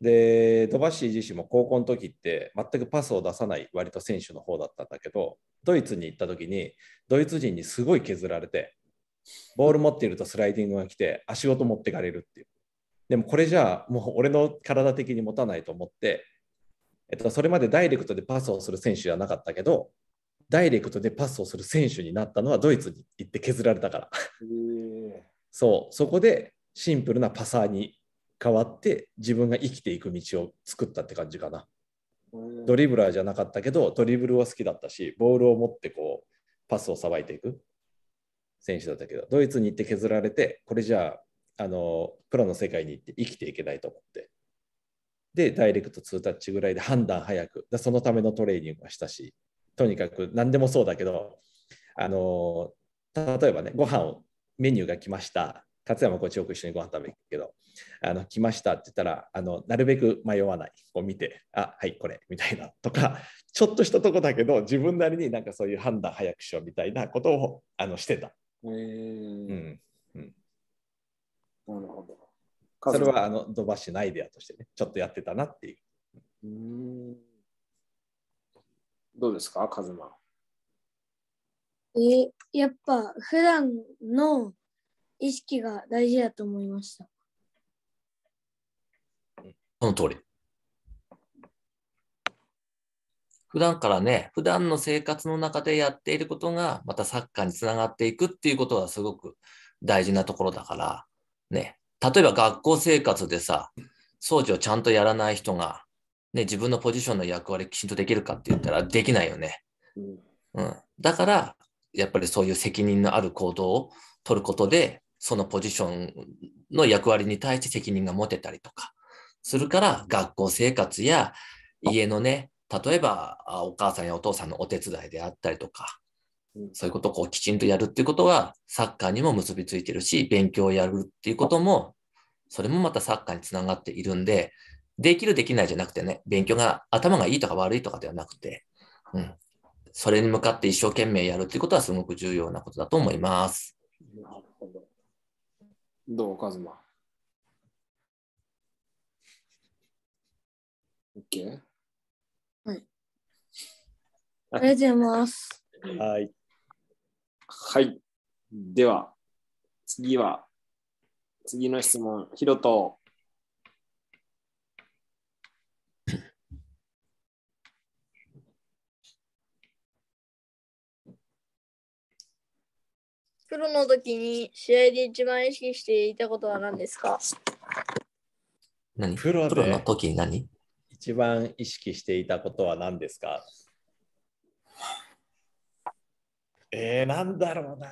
[SPEAKER 5] で、ドバッシー自身も高校の時って全くパスを出さない割と選手の方だったんだけど、ドイツに行った時にドイツ人にすごい削られて、ボール持っているとスライディングが来て足ごと持っていかれるっていう。でもこれじゃあもう俺の体的に持たないと思って、えっと、それまでダイレクトでパスをする選手じゃなかったけど、ダイレクトでパスをする選手になったのはドイツに行って削られたから。そう、そこでシンプルなパサーに変わって自分が生きていく道を作ったって感じかな。ドリブラーじゃなかったけどドリブルは好きだったしボールを持ってこうパスをさばいていく選手だったけどドイツに行って削られてこれじゃああのプロの世界に行って生きていけないと思ってでダイレクト2タッチぐらいで判断早くそのためのトレーニングはしたしとにかく何でもそうだけどあの例えばねご飯をメニューが来ました勝山こっちよく一緒にご飯食べるけど、あの、来ましたって言ったら、あの、なるべく迷わない、こう見て、あ、はい、これ、みたいな、とか、ちょっとしたとこだけど、自分なりになんかそういう判断早くしようみたいなことを、あの、してた。へ
[SPEAKER 1] えうん。
[SPEAKER 5] うん。なるほど。それは、あの、しなのアイデアとしてね、ちょっとやってたなっていう。うん。どうですか、カズマ。
[SPEAKER 7] えー、やっぱ、普段の、意識が大事だと思いました。
[SPEAKER 2] その通り。普段からね、普段の生活の中でやっていることが、またサッカーにつながっていくっていうことがすごく大事なところだから、ね、例えば学校生活でさ、掃除をちゃんとやらない人が、ね、自分のポジションの役割きちんとできるかって言ったらできないよね。うん、だから、やっぱりそういう責任のある行動を取ることで、そのポジションの役割に対して責任が持てたりとかするから学校生活や家のね例えばお母さんやお父さんのお手伝いであったりとかそういうことをこうきちんとやるっていうことはサッカーにも結びついてるし勉強をやるっていうこともそれもまたサッカーにつながっているんでできるできないじゃなくてね勉強が頭がいいとか悪いとかではなくて、うん、それに向かって一生懸命やるっていうことはすごく重要なことだと思います。
[SPEAKER 1] どう、カズマ。
[SPEAKER 4] OK? はい。ありがとうございます。はい。
[SPEAKER 1] はい。では、次は、次の質問、ヒ
[SPEAKER 4] ロと
[SPEAKER 6] プロの時に試合で一番意識していたことは何ですか
[SPEAKER 2] 何プロの時に何
[SPEAKER 5] 一番意識していたことは何ですかえー、なんだろうな。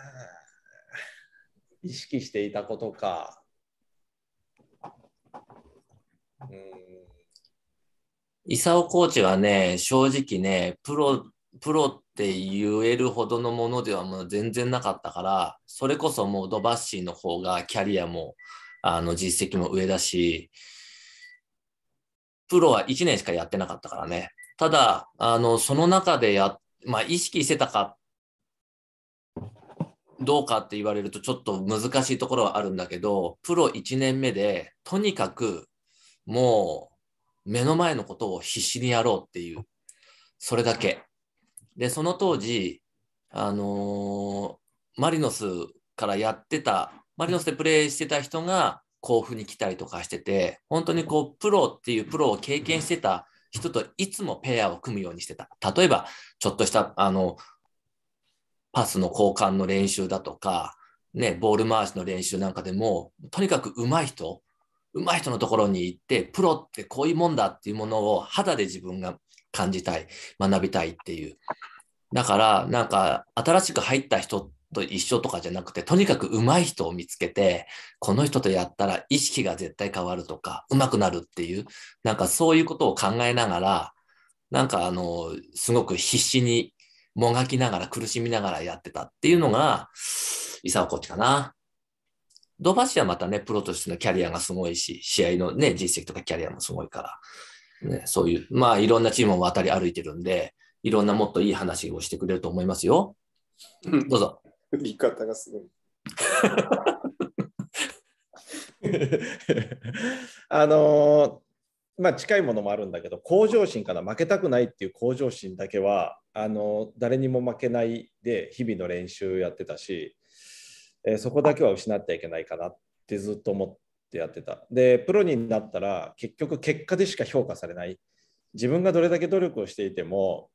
[SPEAKER 5] 意識していたことか。
[SPEAKER 2] うん。伊コーチはね、正直ね、プロ、プロって言えるほどのものではもう全然なかったからそれこそもうドバッシーの方がキャリアもあの実績も上だしプロは1年しかやってなかったからねただあのその中でや、まあ、意識してたかどうかって言われるとちょっと難しいところはあるんだけどプロ1年目でとにかくもう目の前のことを必死にやろうっていうそれだけで、その当時、あのー、マリノスからやってた、マリノスでプレーしてた人が甲府に来たりとかしてて、本当にこう、プロっていうプロを経験してた人といつもペアを組むようにしてた。例えば、ちょっとした、あの、パスの交換の練習だとか、ね、ボール回しの練習なんかでも、とにかく上手い人、上手い人のところに行って、プロってこういうもんだっていうものを肌で自分が感じたい、学びたいっていう。だから、なんか、新しく入った人と一緒とかじゃなくて、とにかく上手い人を見つけて、この人とやったら意識が絶対変わるとか、上手くなるっていう、なんかそういうことを考えながら、なんかあの、すごく必死にもがきながら苦しみながらやってたっていうのが、伊沢コーチかな。ドバシはまたね、プロとしてのキャリアがすごいし、試合のね、実績とかキャリアもすごいから、ね、そういう、まあいろんなチームを渡り歩いてるんで、いろんなもっといい話をしてくれると思いますよ。どうぞ。
[SPEAKER 5] 言い方がすごい。[LAUGHS] あのー、まあ近いものもあるんだけど向上心から負けたくないっていう向上心だけはあの誰にも負けないで日々の練習やってたし、えー、そこだけは失ってはいけないかなってずっと思って。ってやってた。で、プロになったら結局結果でしか評価されない。自分がどれだけ努力をしていても、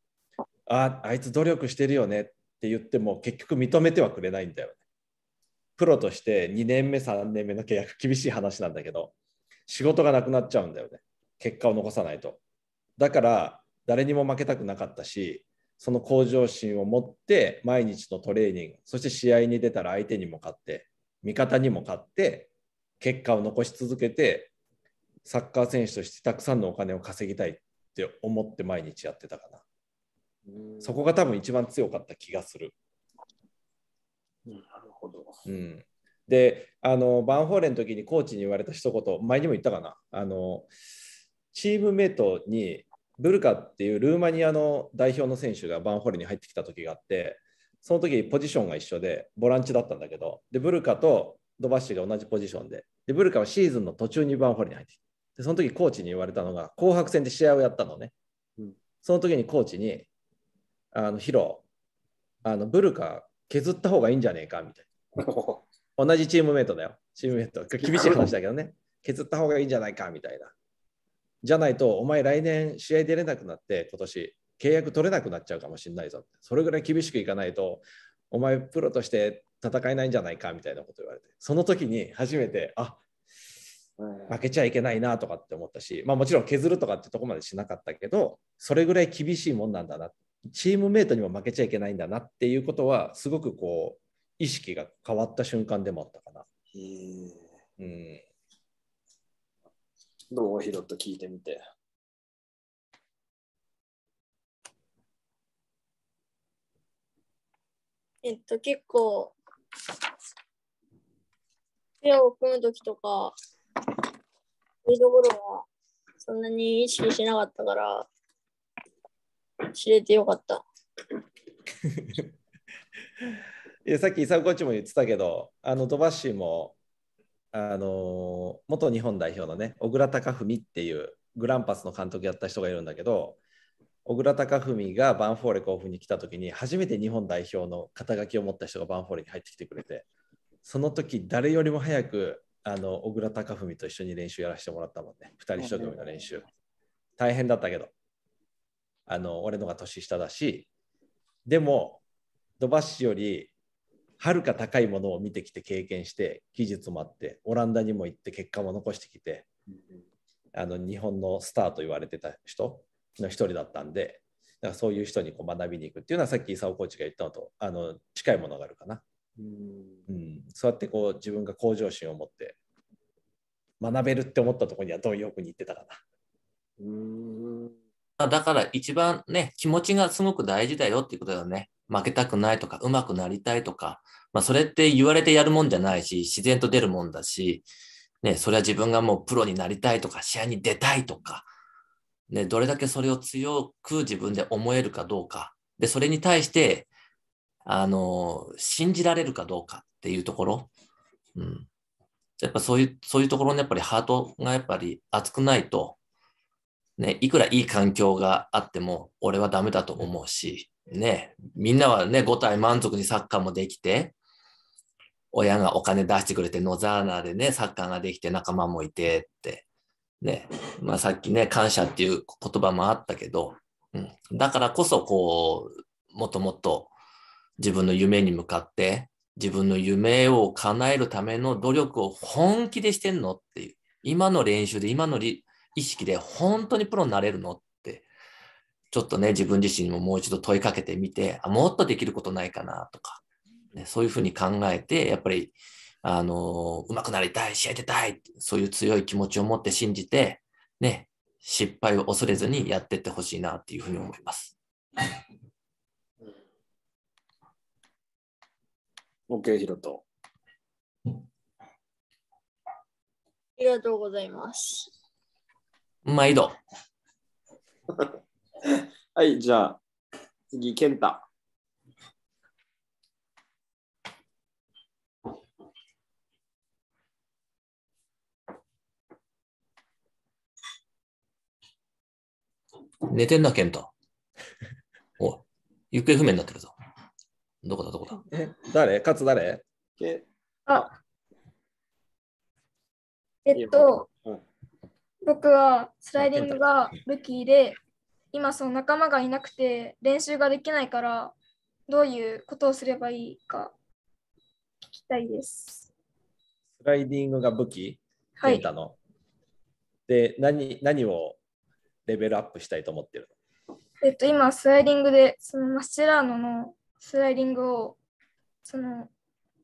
[SPEAKER 5] あ、あいつ努力してるよねって言っても結局認めてはくれないんだよね。プロとして2年目、3年目の契約厳しい話なんだけど、仕事がなくなっちゃうんだよね。結果を残さないと。だから誰にも負けたくなかったし、その向上心を持って毎日のトレーニング、そして試合に出たら相手にも勝って、味方にも勝って、結果を残し続けてサッカー選手としてたくさんのお金を稼ぎたいって思って毎日やってたかな。そこが多分一番強かった気がする。
[SPEAKER 1] うん、なるほど。う
[SPEAKER 5] ん、であのバンフォーレの時にコーチに言われた一言前にも言ったかなあのチームメートにブルカっていうルーマニアの代表の選手がバンフォーレに入ってきた時があってその時ポジションが一緒でボランチだったんだけどでブルカとドバッシュが同じポジションで、でブルカはシーズンの途中にンフホールに入ってで、その時コーチに言われたのが、紅白戦で試合をやったのね。うん、その時にコーチに、あのヒロ、あのブルカ削った方がいいんじゃねえかみたいな。[LAUGHS] 同じチームメイトだよ。チームメイト。厳しい話だけどね。削った方がいいんじゃないかみたいな。じゃないと、お前来年試合出れなくなって、今年契約取れなくなっちゃうかもしれないぞ。それぐらい厳しくいかないと、お前プロとして戦えないんじゃないかみたいなこと言われてその時に初めてあ負けちゃいけないなとかって思ったし、まあ、もちろん削るとかってとこまでしなかったけどそれぐらい厳しいもんなんだなチームメートにも負けちゃいけないんだなっていうことはすごくこう意識が変わった瞬間でもあったかな。うん、どうヒっと聞いてみて。
[SPEAKER 7] えっと、結
[SPEAKER 3] 構ペアを組むときとか、そういうところはそんなに意識しなかったから、
[SPEAKER 6] 知れてよかった。[LAUGHS]
[SPEAKER 5] いやさっき、イサコーチも言ってたけど、あの、ドバッシーも、あの、元日本代表のね、小倉隆文っていうグランパスの監督やった人がいるんだけど、小倉貴文がバンフォーレ甲府に来た時に初めて日本代表の肩書きを持った人がバンフォーレに入ってきてくれてその時誰よりも早くあの小倉貴文と一緒に練習やらせてもらったもんね2人1組の練習大変だったけどあの俺のが年下だしでも土橋よりはるか高いものを見てきて経験して技術もあってオランダにも行って結果も残してきてあの日本のスターと言われてた人の一人だったんで、だからそういう人にこう学びに行くっていうのはさっき伊佐コーチが言ったのとあの近いものがあるかな。うんうん、そうやってこう自分が向上心を持って学
[SPEAKER 2] べるって思ったところには貪欲に行ってたかな。うんだから一番ね気持ちがすごく大事だよっていうことだよね。負けたくないとかうまくなりたいとか、まあ、それって言われてやるもんじゃないし自然と出るもんだし、ね、それは自分がもうプロになりたいとか試合に出たいとかね、どれだけそれを強く自分で思えるかどうか、で、それに対して、あの、信じられるかどうかっていうところ、うん。やっぱそういう、そういうところのやっぱりハートがやっぱり熱くないと、ね、いくらいい環境があっても、俺はダメだと思うし、ね、みんなはね、5体満足にサッカーもできて、親がお金出してくれて、野沢菜でね、サッカーができて仲間もいてって、ね、まあさっきね、感謝っていう言葉もあったけど、うん、だからこそこう、もっともっと自分の夢に向かって、自分の夢を叶えるための努力を本気でしてんのっていう、今の練習で、今の意識で本当にプロになれるのって、ちょっとね、自分自身にももう一度問いかけてみて、あもっとできることないかなとか、ね、そういうふうに考えて、やっぱりあの、うまくなりたい、試合出たい、そういう強い気持ちを持って信じて、ね、失敗を恐れずにやっていってほしいなっていうふうに思います。OK、ヒロト。あ
[SPEAKER 4] りがと
[SPEAKER 3] うございます。
[SPEAKER 2] 毎度。
[SPEAKER 1] [LAUGHS] はい、じゃあ、次、健太。
[SPEAKER 2] 寝てんな、健太。おい、行方不明になってるぞ。どこだ、どこだ。
[SPEAKER 4] え、
[SPEAKER 5] 誰勝誰け
[SPEAKER 6] あ、えっと、僕はスライディングがルキーで、今その仲間がいなくて練習ができないから、どういうことをすればいいか聞きたいです。
[SPEAKER 5] スライディングが武器はい。で、何、何をレベルアップしたいと思ってる
[SPEAKER 6] えっと、今、スライディングで、そのマッチェラーノのスライディングを、その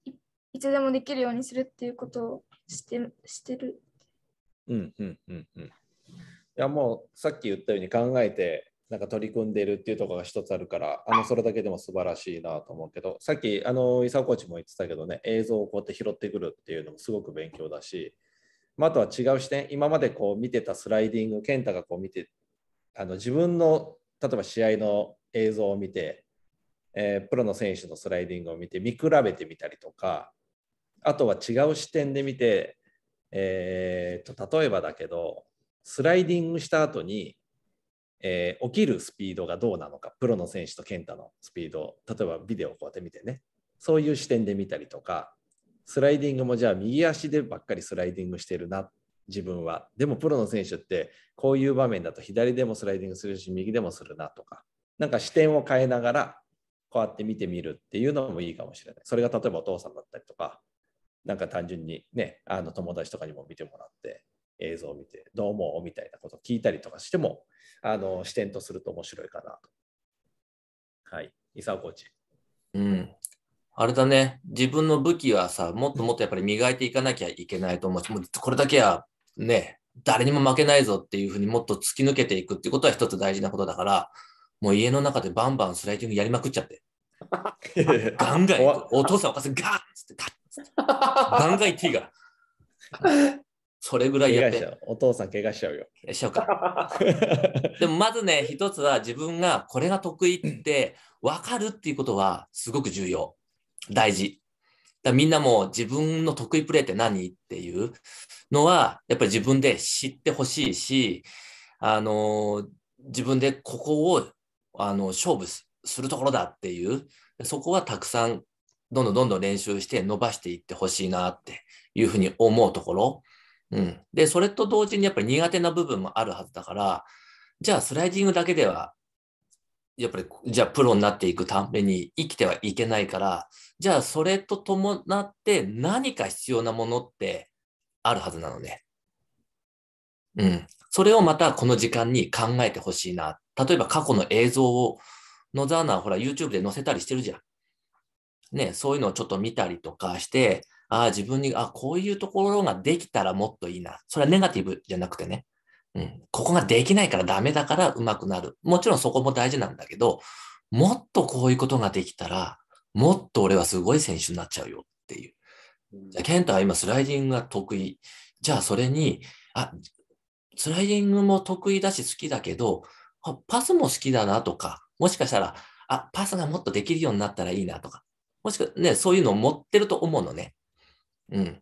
[SPEAKER 6] い、いつでもできるようにするっていうことをしてしてる。
[SPEAKER 5] うんうんうんうん。いや、もう、さっき言ったように考えて、なんか取り組んでるっていうところが一つあるから、あの、それだけでも素晴らしいなと思うけど、さっき、あの、伊沢コーチも言ってたけどね、映像をこうやって拾ってくるっていうのもすごく勉強だし、まあ、あとは違う視点、今までこう見てたスライディング、健太がこう見て、あの自分の例えば試合の映像を見て、えー、プロの選手のスライディングを見て、見比べてみたりとか、あとは違う視点で見て、えー、と例えばだけど、スライディングした後に、えー、起きるスピードがどうなのか、プロの選手と健太のスピード、例えばビデオをこうやって見てね、そういう視点で見たりとか、スライディングもじゃあ右足でばっかりスライディングしてるな自分はでもプロの選手ってこういう場面だと左でもスライディングするし右でもするなとかなんか視点を変えながらこうやって見てみるっていうのもいいかもしれないそれが例えばお父さんだったりとかなんか単純にねあの友達とかにも見てもらって映像を見てどう思うみたいなことを聞いたりとかしてもあの視点とすると面白い
[SPEAKER 2] かなとはい伊沢コーチうんあれだね、自分の武器はさ、もっともっとやっぱり磨いていかなきゃいけないと思うし、もうこれだけはね、誰にも負けないぞっていうふうにもっと突き抜けていくってことは一つ大事なことだから、もう家の中でバンバンスライディングやりまくっちゃって。[LAUGHS] ガンガン、お父さんお母さんガーつって
[SPEAKER 4] ガ
[SPEAKER 2] ンガンティーが。[LAUGHS] それぐらいやって。お父さん怪我しちゃうよ。しちゃうか。[LAUGHS] でもまずね、一つは自分がこれが得意って分かるっていうことはすごく重要。大事。だみんなも自分の得意プレーって何っていうのは、やっぱり自分で知ってほしいし、あの、自分でここをあの勝負するところだっていう、そこはたくさんどんどんどんどん練習して伸ばしていってほしいなっていうふうに思うところ。うん。で、それと同時にやっぱり苦手な部分もあるはずだから、じゃあスライディングだけではやっぱりじゃあプロになっていくために生きてはいけないからじゃあそれと伴って何か必要なものってあるはずなのね。うん。それをまたこの時間に考えてほしいな。例えば過去の映像を野沢菜ほら YouTube で載せたりしてるじゃん。ね、そういうのをちょっと見たりとかして、ああ、自分に、あこういうところができたらもっといいな。それはネガティブじゃなくてね。うん、ここができないからダメだからうまくなる。もちろんそこも大事なんだけど、もっとこういうことができたら、もっと俺はすごい選手になっちゃうよっていう。じゃあ、ケントは今スライディングが得意。じゃあ、それに、あ、スライディングも得意だし好きだけど、パスも好きだなとか、もしかしたら、あ、パスがもっとできるようになったらいいなとか、もしくはね、そういうのを持ってると思うのね。うん。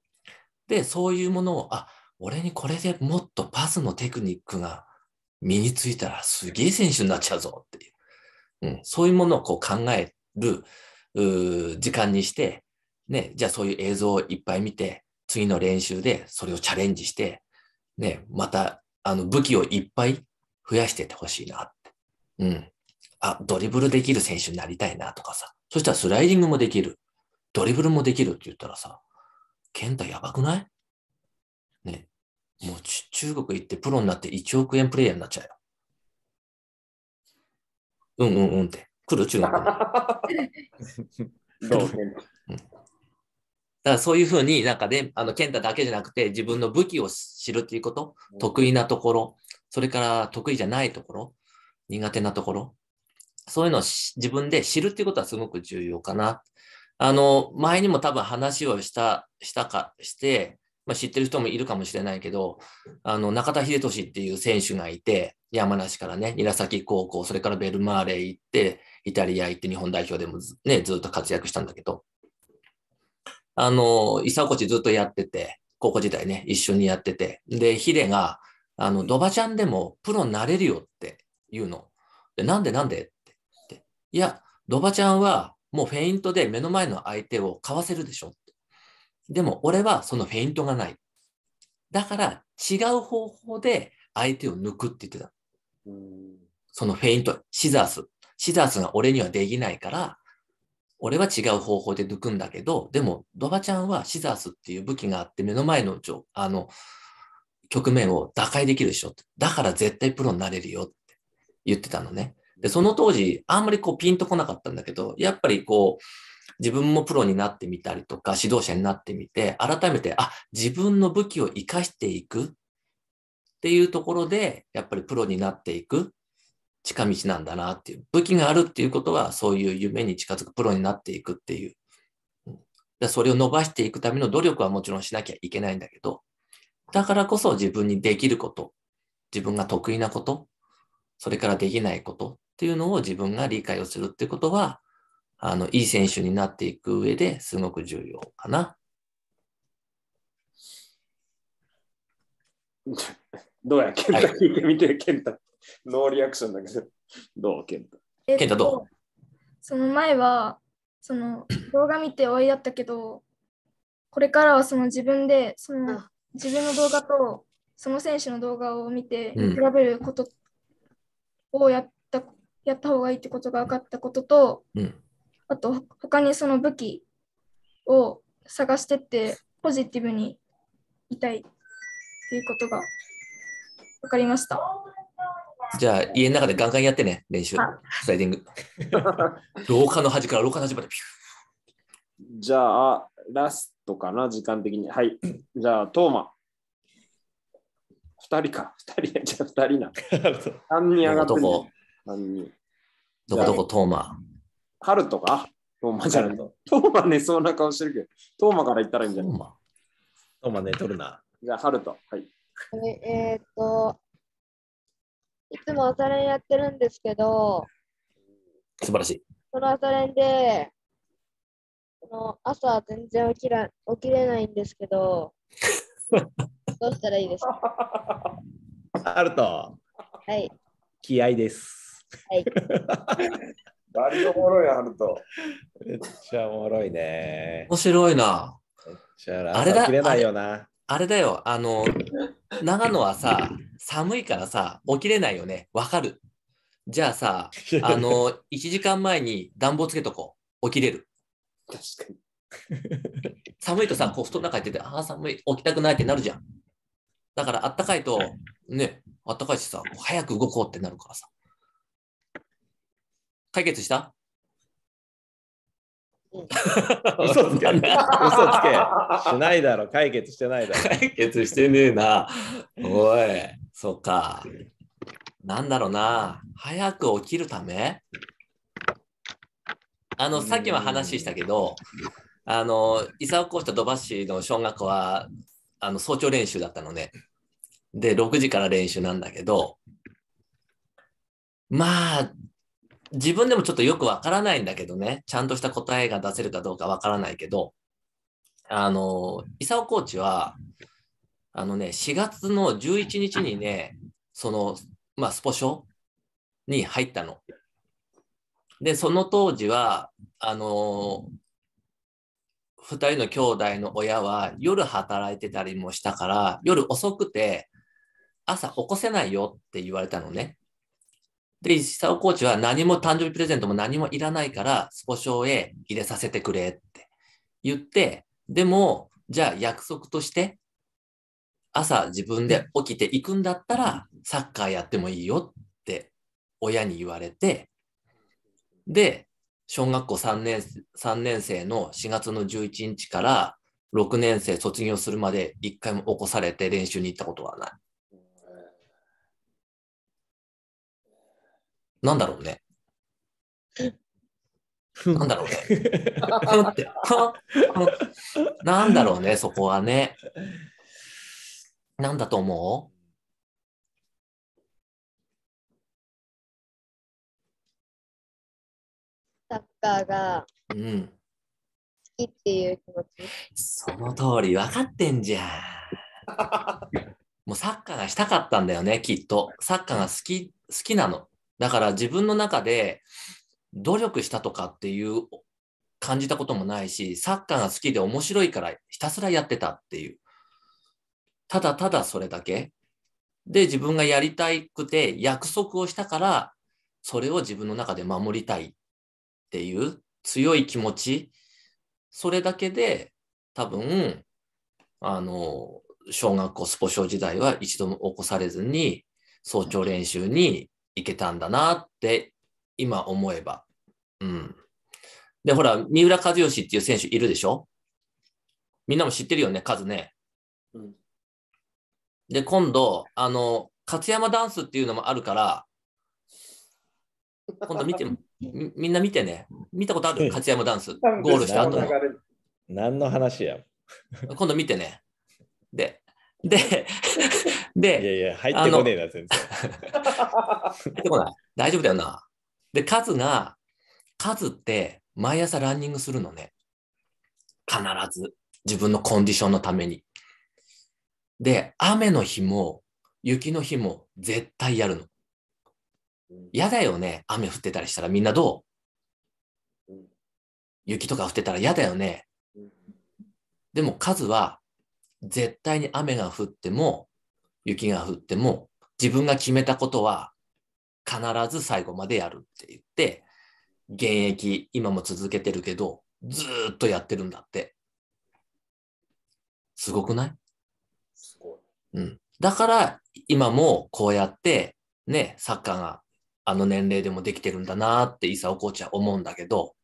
[SPEAKER 2] で、そういうものを、あ、俺にこれでもっとパスのテクニックが身についたらすげえ選手になっちゃうぞっていう、うん、そういうものをこう考える時間にして、ね、じゃあそういう映像をいっぱい見て、次の練習でそれをチャレンジして、ね、またあの武器をいっぱい増やしてってほしいなって。うん。あ、ドリブルできる選手になりたいなとかさ。そしたらスライディングもできる。ドリブルもできるって言ったらさ、健太やばくないもう中国行ってプロになって1億円プレイヤーになっちゃうよ。うんうんうんって。来る中国に。そう、だからそういうふうに、なんかね、あの、健太だけじゃなくて、自分の武器を知るっていうこと、得意なところ、それから得意じゃないところ、苦手なところ、そういうのを自分で知るっていうことはすごく重要かな。あの、前にも多分話をした、したか、して、まあ、知ってる人もいるかもしれないけど、あの、中田英寿っていう選手がいて、山梨からね、韮崎高校、それからベルマーレ行って、イタリア行って日本代表でもね、ずっと活躍したんだけど、あの、伊佐コずっとやってて、高校時代ね、一緒にやってて、で、ヒデが、あの、ドバちゃんでもプロになれるよって言うの。で、なんでなんでって言って。いや、ドバちゃんはもうフェイントで目の前の相手をかわせるでしょでも俺はそのフェイントがない。だから違う方法で相手を抜くって言ってた。そのフェイント、シザース。シザースが俺にはできないから、俺は違う方法で抜くんだけど、でも、ドバちゃんはシザースっていう武器があって、目の前のあの局面を打開できるでしょ。だから絶対プロになれるよって言ってたのね。で、その当時、あんまりこうピンとこなかったんだけど、やっぱりこう、自分もプロになってみたりとか、指導者になってみて、改めて、あ、自分の武器を活かしていくっていうところで、やっぱりプロになっていく近道なんだなっていう。武器があるっていうことは、そういう夢に近づくプロになっていくっていう。でそれを伸ばしていくための努力はもちろんしなきゃいけないんだけど、だからこそ自分にできること、自分が得意なこと、それからできないことっていうのを自分が理解をするってことは、あの、いい選手になっていく上ですごく重要かな。
[SPEAKER 1] [LAUGHS] どうや、健太聞いてみて、健ノーリアクションだけど、どう、健ケンタど
[SPEAKER 6] うその前は、その動画見て終わりだったけど、これからはその自分で、その自分の動画とその選手の動画を見て、比べることをやった、うん、やった方がいいってことが分かったことと、うんあと他にその武器を探してってポジティブにいたいっていうことが分かりました。
[SPEAKER 2] じゃあ家の中でガンガンやってね、練習、スライディング。
[SPEAKER 6] [LAUGHS]
[SPEAKER 2] 廊下の端から廊下の端までじ
[SPEAKER 1] ゃあ、ラストかな、時間的に。はい。じゃあ、トーマ。2人か、2人、じゃあ2人な。3 [LAUGHS] 人上がってる、ね。
[SPEAKER 2] どこどこどこ、トーマ。
[SPEAKER 1] ハルトかトーマじゃないトーマ寝そうな顔してるけど、トーマから言ったらいいんじゃないトーマ寝とるな。じゃあ、ハルト。はい。
[SPEAKER 7] えー、っと、いつも朝練やってるんですけど、素晴らしい。その朝練で、その朝
[SPEAKER 3] 全然起きら起きれないんですけど、[LAUGHS] どうしたらいいですか
[SPEAKER 5] ハルト。はい。気合です。
[SPEAKER 4] はい。[LAUGHS]
[SPEAKER 5] バリおもろい、めっちゃおもろいね。面
[SPEAKER 2] 白いな。あれだれないよな。あれだよ、あの、長野はさ、寒いからさ、起きれないよね。わかる。じゃあさ、[LAUGHS] あの、1時間前に暖房つけとこう。起きれる。確かに。寒いとさ、こう布団の中行ってて、ああ、寒い、起きたくないってなるじゃん。だから、あったかいと、ね、あったかいしさ、早く動こうってなるからさ。解決した
[SPEAKER 5] [LAUGHS] 嘘つ
[SPEAKER 2] け。
[SPEAKER 4] [LAUGHS] 嘘つけ。し
[SPEAKER 5] ないだろ。解決してないだろ。解決してねえな。お
[SPEAKER 2] い、そっか。なんだろうな。早く起きるためあの、さっきも話したけど、あの、伊沢コーチと土橋の小学校は、あの、早朝練習だったのね。で、6時から練習なんだけど、まあ、自分でもちょっとよくわからないんだけどね、ちゃんとした答えが出せるかどうかわからないけど、あの、伊沢コーチは、あのね、4月の11日にね、その、まあ、スポ少に入ったの。で、その当時は、あの2人の兄弟の親は夜働いてたりもしたから、夜遅くて、朝起こせないよって言われたのね。で、石尾コーチは何も誕生日プレゼントも何もいらないから、スポ少へ入れさせてくれって言って、でも、じゃあ約束として、朝自分で起きていくんだったら、サッカーやってもいいよって親に言われて、で、小学校3年 ,3 年生の4月の11日から6年生卒業するまで一回も起こされて練習に行ったことはない。なんだろうね。なんだろうね。なんだろうね、そこはね。なんだと
[SPEAKER 4] 思うサッカーが好きってい
[SPEAKER 7] う気持ち、うん、そ
[SPEAKER 2] の通り分かってんじゃんもうサッカーがしたかったんだよねきっとサッカーが好き好きなのだから自分の中で努力したとかっていう感じたこともないし、サッカーが好きで面白いからひたすらやってたっていう。ただただそれだけ。で、自分がやりたくて約束をしたから、それを自分の中で守りたいっていう強い気持ち。それだけで多分、あの、小学校スポ少時代は一度も起こされずに、早朝練習にいけたんだなって今思えば。うん。で、ほら、三浦知良っていう選手いるでしょみんなも知ってるよね、数ね。うん、で、今度、あの、勝山ダンスっていうのもあるから、今度見て、[LAUGHS] みみんな見てね。見たことある勝山ダンス。ゴールした後の。何の話や今度見てね。で、で、で、いやいや、入ってこねえな、全然。入ってこない。大丈夫だよな。で、カズが、カズって毎朝ランニングするのね。必ず。自分のコンディションのために。で、雨の日も雪の日も絶対やるの。嫌だよね。雨降ってたりしたらみんなどう雪とか降ってたら嫌だよね。でもカズは絶対に雨が降っても、雪が降っても、自分が決めたことは必ず最後までやるって言って、現役、今も続けてるけど、ずっとやってるんだって。すごくないすごい。うん。だから、今もこうやって、ね、サッカーがあの年齢でもできてるんだなって、伊サオコーチは思うんだけど、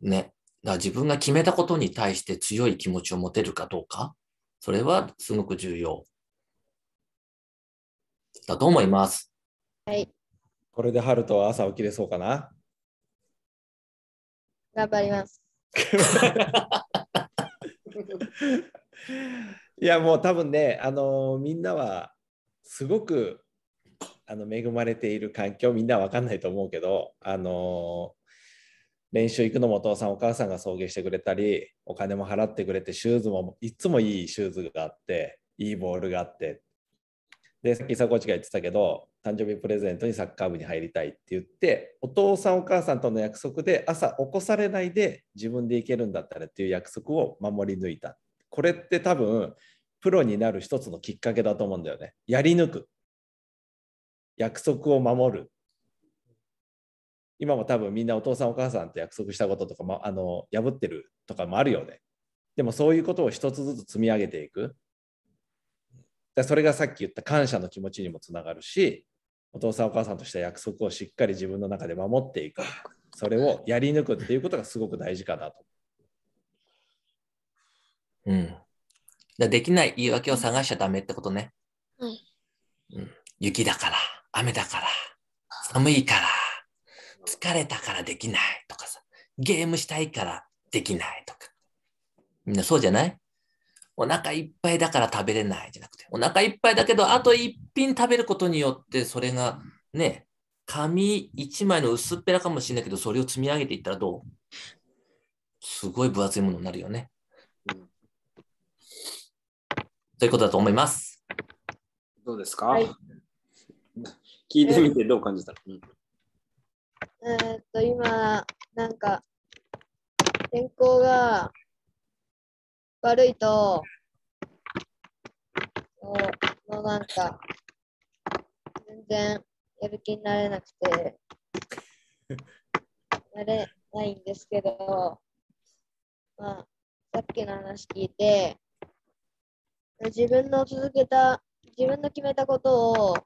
[SPEAKER 2] ね。だ自分が決めたことに対して強い気持ちを持てるかどうか、それはすごく重要だと思います。
[SPEAKER 6] はい。
[SPEAKER 5] これで春とは朝起きれそうかな
[SPEAKER 3] 頑張ります。
[SPEAKER 4] [LAUGHS]
[SPEAKER 5] いやもう多分ね、あのー、みんなはすごくあの恵まれている環境みんなは分かんないと思うけど、あの練習行くのもお父さんお母さんが送迎してくれたりお金も払ってくれてシューズもいつもいいシューズがあっていいボールがあってでさっき佐コチが言ってたけど誕生日プレゼントにサッカー部に入りたいって言ってお父さんお母さんとの約束で朝起こされないで自分で行けるんだったらっていう約束を守り抜いたこれって多分プロになる一つのきっかけだと思うんだよねやり抜く約束を守る今も多分みんなお父さんお母さんと約束したこととかもあの破ってるとかもあるよねでもそういうことを一つずつ積み上げていくだそれがさっき言った感謝の気持ちにもつながるしお父さんお母さんとした約束をしっかり自分の中で守っていくそれをやり抜くっていうことがすごく大事かなと。
[SPEAKER 2] うん、だできない言い訳を探しちゃダメってことね。うん、うん、雪だから、雨だから、寒いから。疲れたからできないとかさ、ゲームしたいからできないとか。みんなそうじゃないお腹いっぱいだから食べれないじゃなくて、お腹いっぱいだけど、あと一品食べることによって、それがね、紙一枚の薄っぺらかもしれないけど、それを積み上げていったらどうすごい分厚いものになるよね。ということだと思います。
[SPEAKER 1] どうですか、はい、聞いてみてどう感じた、
[SPEAKER 4] えー
[SPEAKER 3] えー、っと、今、なんか、天候が悪いと、もう、もうなんか、全然やる気になれなくて、なれないんですけど、まあ、さっきの話聞いて、自分の続けた、自分の決めたことを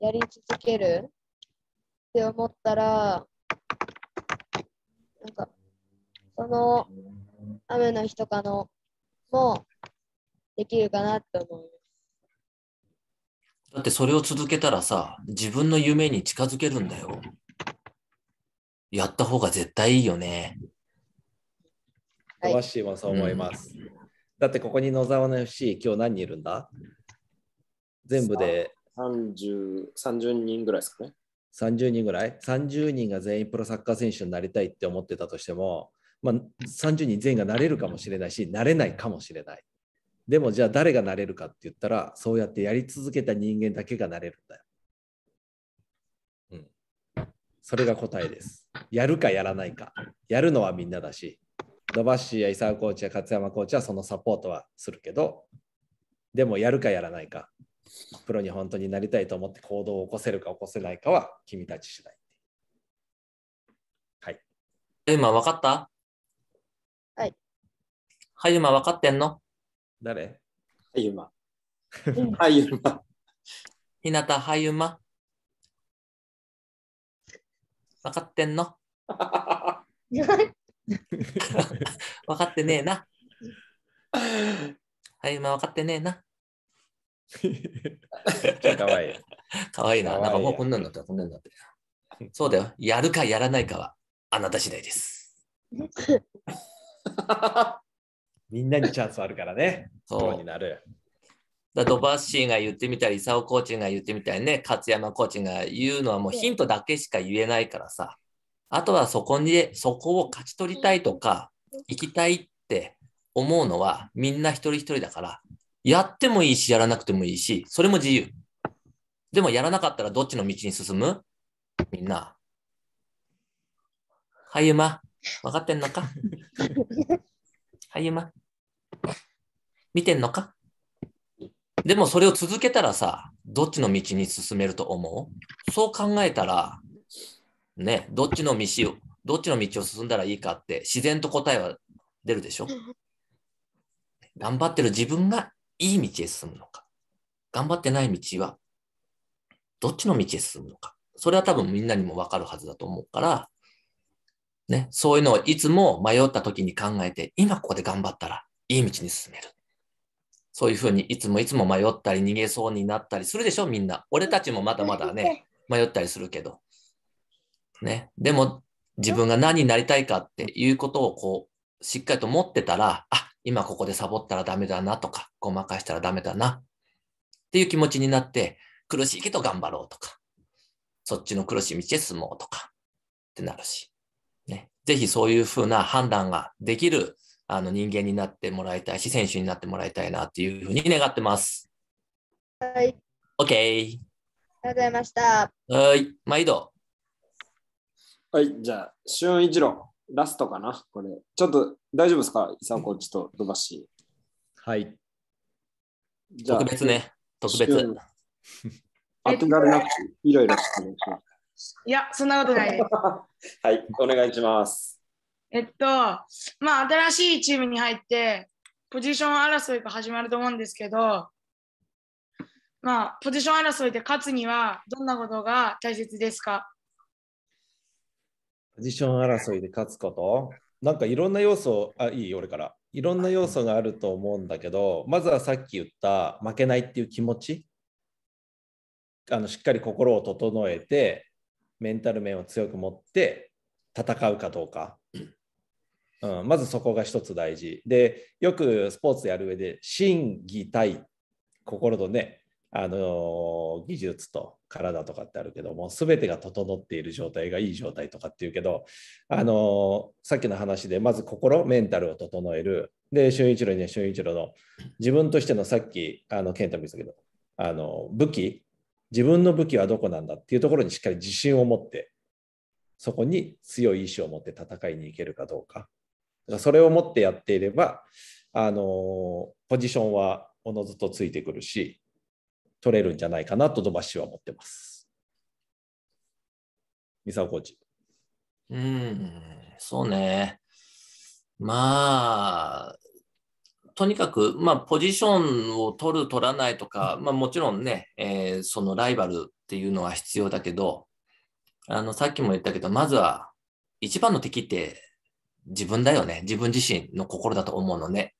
[SPEAKER 3] やり続けるって思ったら、なんか、その雨の日とかのもできるかなって思います。
[SPEAKER 2] だってそれを続けたらさ、自分の夢に近づけるんだよ。やった方が絶対いいよね。
[SPEAKER 5] わしいはそう思います。うん、だってここに野沢の FC、今日何人いるんだ全部で
[SPEAKER 1] 30, 30人ぐらいですかね。
[SPEAKER 5] 30人ぐらい30人が全員プロサッカー選手になりたいって思ってたとしても、まあ、30人全員がなれるかもしれないしなれないかもしれないでもじゃあ誰がなれるかって言ったらそうやってやり続けた人間だけがなれるんだよ、うん、それが答えですやるかやらないかやるのはみんなだしドバッシーや伊沢コーチや勝山コーチはそのサポートはするけどでもやるかやらないかプロに本当になりたいと思って行動を起こせるか起こせないかは君たち次第。はい。
[SPEAKER 2] エマ、分かったはい。ハユマ、分かってんの誰
[SPEAKER 5] ハユ
[SPEAKER 1] マ。
[SPEAKER 2] ハユマ。ひなた、ハユマ。分かってんの分かってねえな。ハユマ、分かってねえな。かわいい。かわいいな。なんかもうこんなんだったらこんなんだったそうだよ。やるかやらないかはあなた次第です。[LAUGHS] みんなにチャンスあるからね。そうになる。だドバッシーが言ってみたり、サオコーチが言ってみたりね、勝山コーチが言うのはもうヒントだけしか言えないからさ、あとはそこに、そこを勝ち取りたいとか、行きたいって思うのはみんな一人一人だから、やってもいいし、やらなくてもいいし、それも自由。でもやらなかったらどっちの道に進むみんな。はい、ゆま。分かってんのかはい、ゆま。見てんのかでもそれを続けたらさ、どっちの道に進めると思うそう考えたら、ね、どっちの道を、どっちの道を進んだらいいかって自然と答えは出るでしょ頑張ってる自分がいい道へ進むのか、頑張ってない道は、どっちの道へ進むのか。それは多分みんなにもわかるはずだと思うから、ね、そういうのをいつも迷った時に考えて、今ここで頑張ったらいい道に進める。そういうふうにいつもいつも迷ったり逃げそうになったりするでしょ、みんな。俺たちもまだまだね、迷ったりするけど。ね。でも、自分が何になりたいかっていうことをこう、しっかりと持ってたら、あ、今ここでサボったらダメだなとか、ごまかしたらダメだなっていう気持ちになって、苦しいけど頑張ろうとか、そっちの苦しい道へ進もうとかってなるし、ね。ぜひそういうふうな判断ができるあの人間になってもらいたいし、選手になってもらいたいなっていうふうに願ってます。はい。OK。ありが
[SPEAKER 6] とうございました。
[SPEAKER 2] はい。
[SPEAKER 1] 毎度。はい。じゃあ、俊一郎。ラストかな、これ。ちょっと大丈夫ですか、伊沢コーチと土橋。はい。じゃあ特別ね、特別。当てられなくて、いろいろ質問しま
[SPEAKER 6] す。いや、そんなことないです。[LAUGHS]
[SPEAKER 1] はい、お願いします。
[SPEAKER 6] えっと、まあ、新しいチームに入って、ポジション争いが始まると思うんですけど、まあ、ポジション争いで勝つには、どんなことが大切ですか
[SPEAKER 5] ポジション争いで勝つこと、なんかいろんな要素、あ、いい、俺から。いろんな要素があると思うんだけど、まずはさっき言った負けないっていう気持ち、あのしっかり心を整えて、メンタル面を強く持って戦うかどうか。うん、まずそこが一つ大事。で、よくスポーツやる上で、心技体、心とね、あの技術と体とかってあるけども全てが整っている状態がいい状態とかっていうけどあのさっきの話でまず心メンタルを整えるで俊一郎には俊一郎の自分としてのさっきあの健太も言ったけどあの武器自分の武器はどこなんだっていうところにしっかり自信を持ってそこに強い意志を持って戦いに行けるかどうかだからそれを持ってやっていればあのポジションはおのずとついてくるし取れるんじゃないかなとシュは思ってます。
[SPEAKER 2] 三沢コーチ。
[SPEAKER 4] うん、
[SPEAKER 2] そうね。まあ、とにかく、まあ、ポジションを取る、取らないとか、まあ、もちろんね、えー、そのライバルっていうのは必要だけど、あの、さっきも言ったけど、まずは、一番の敵って自分だよね。自分自身の心だと思うのね。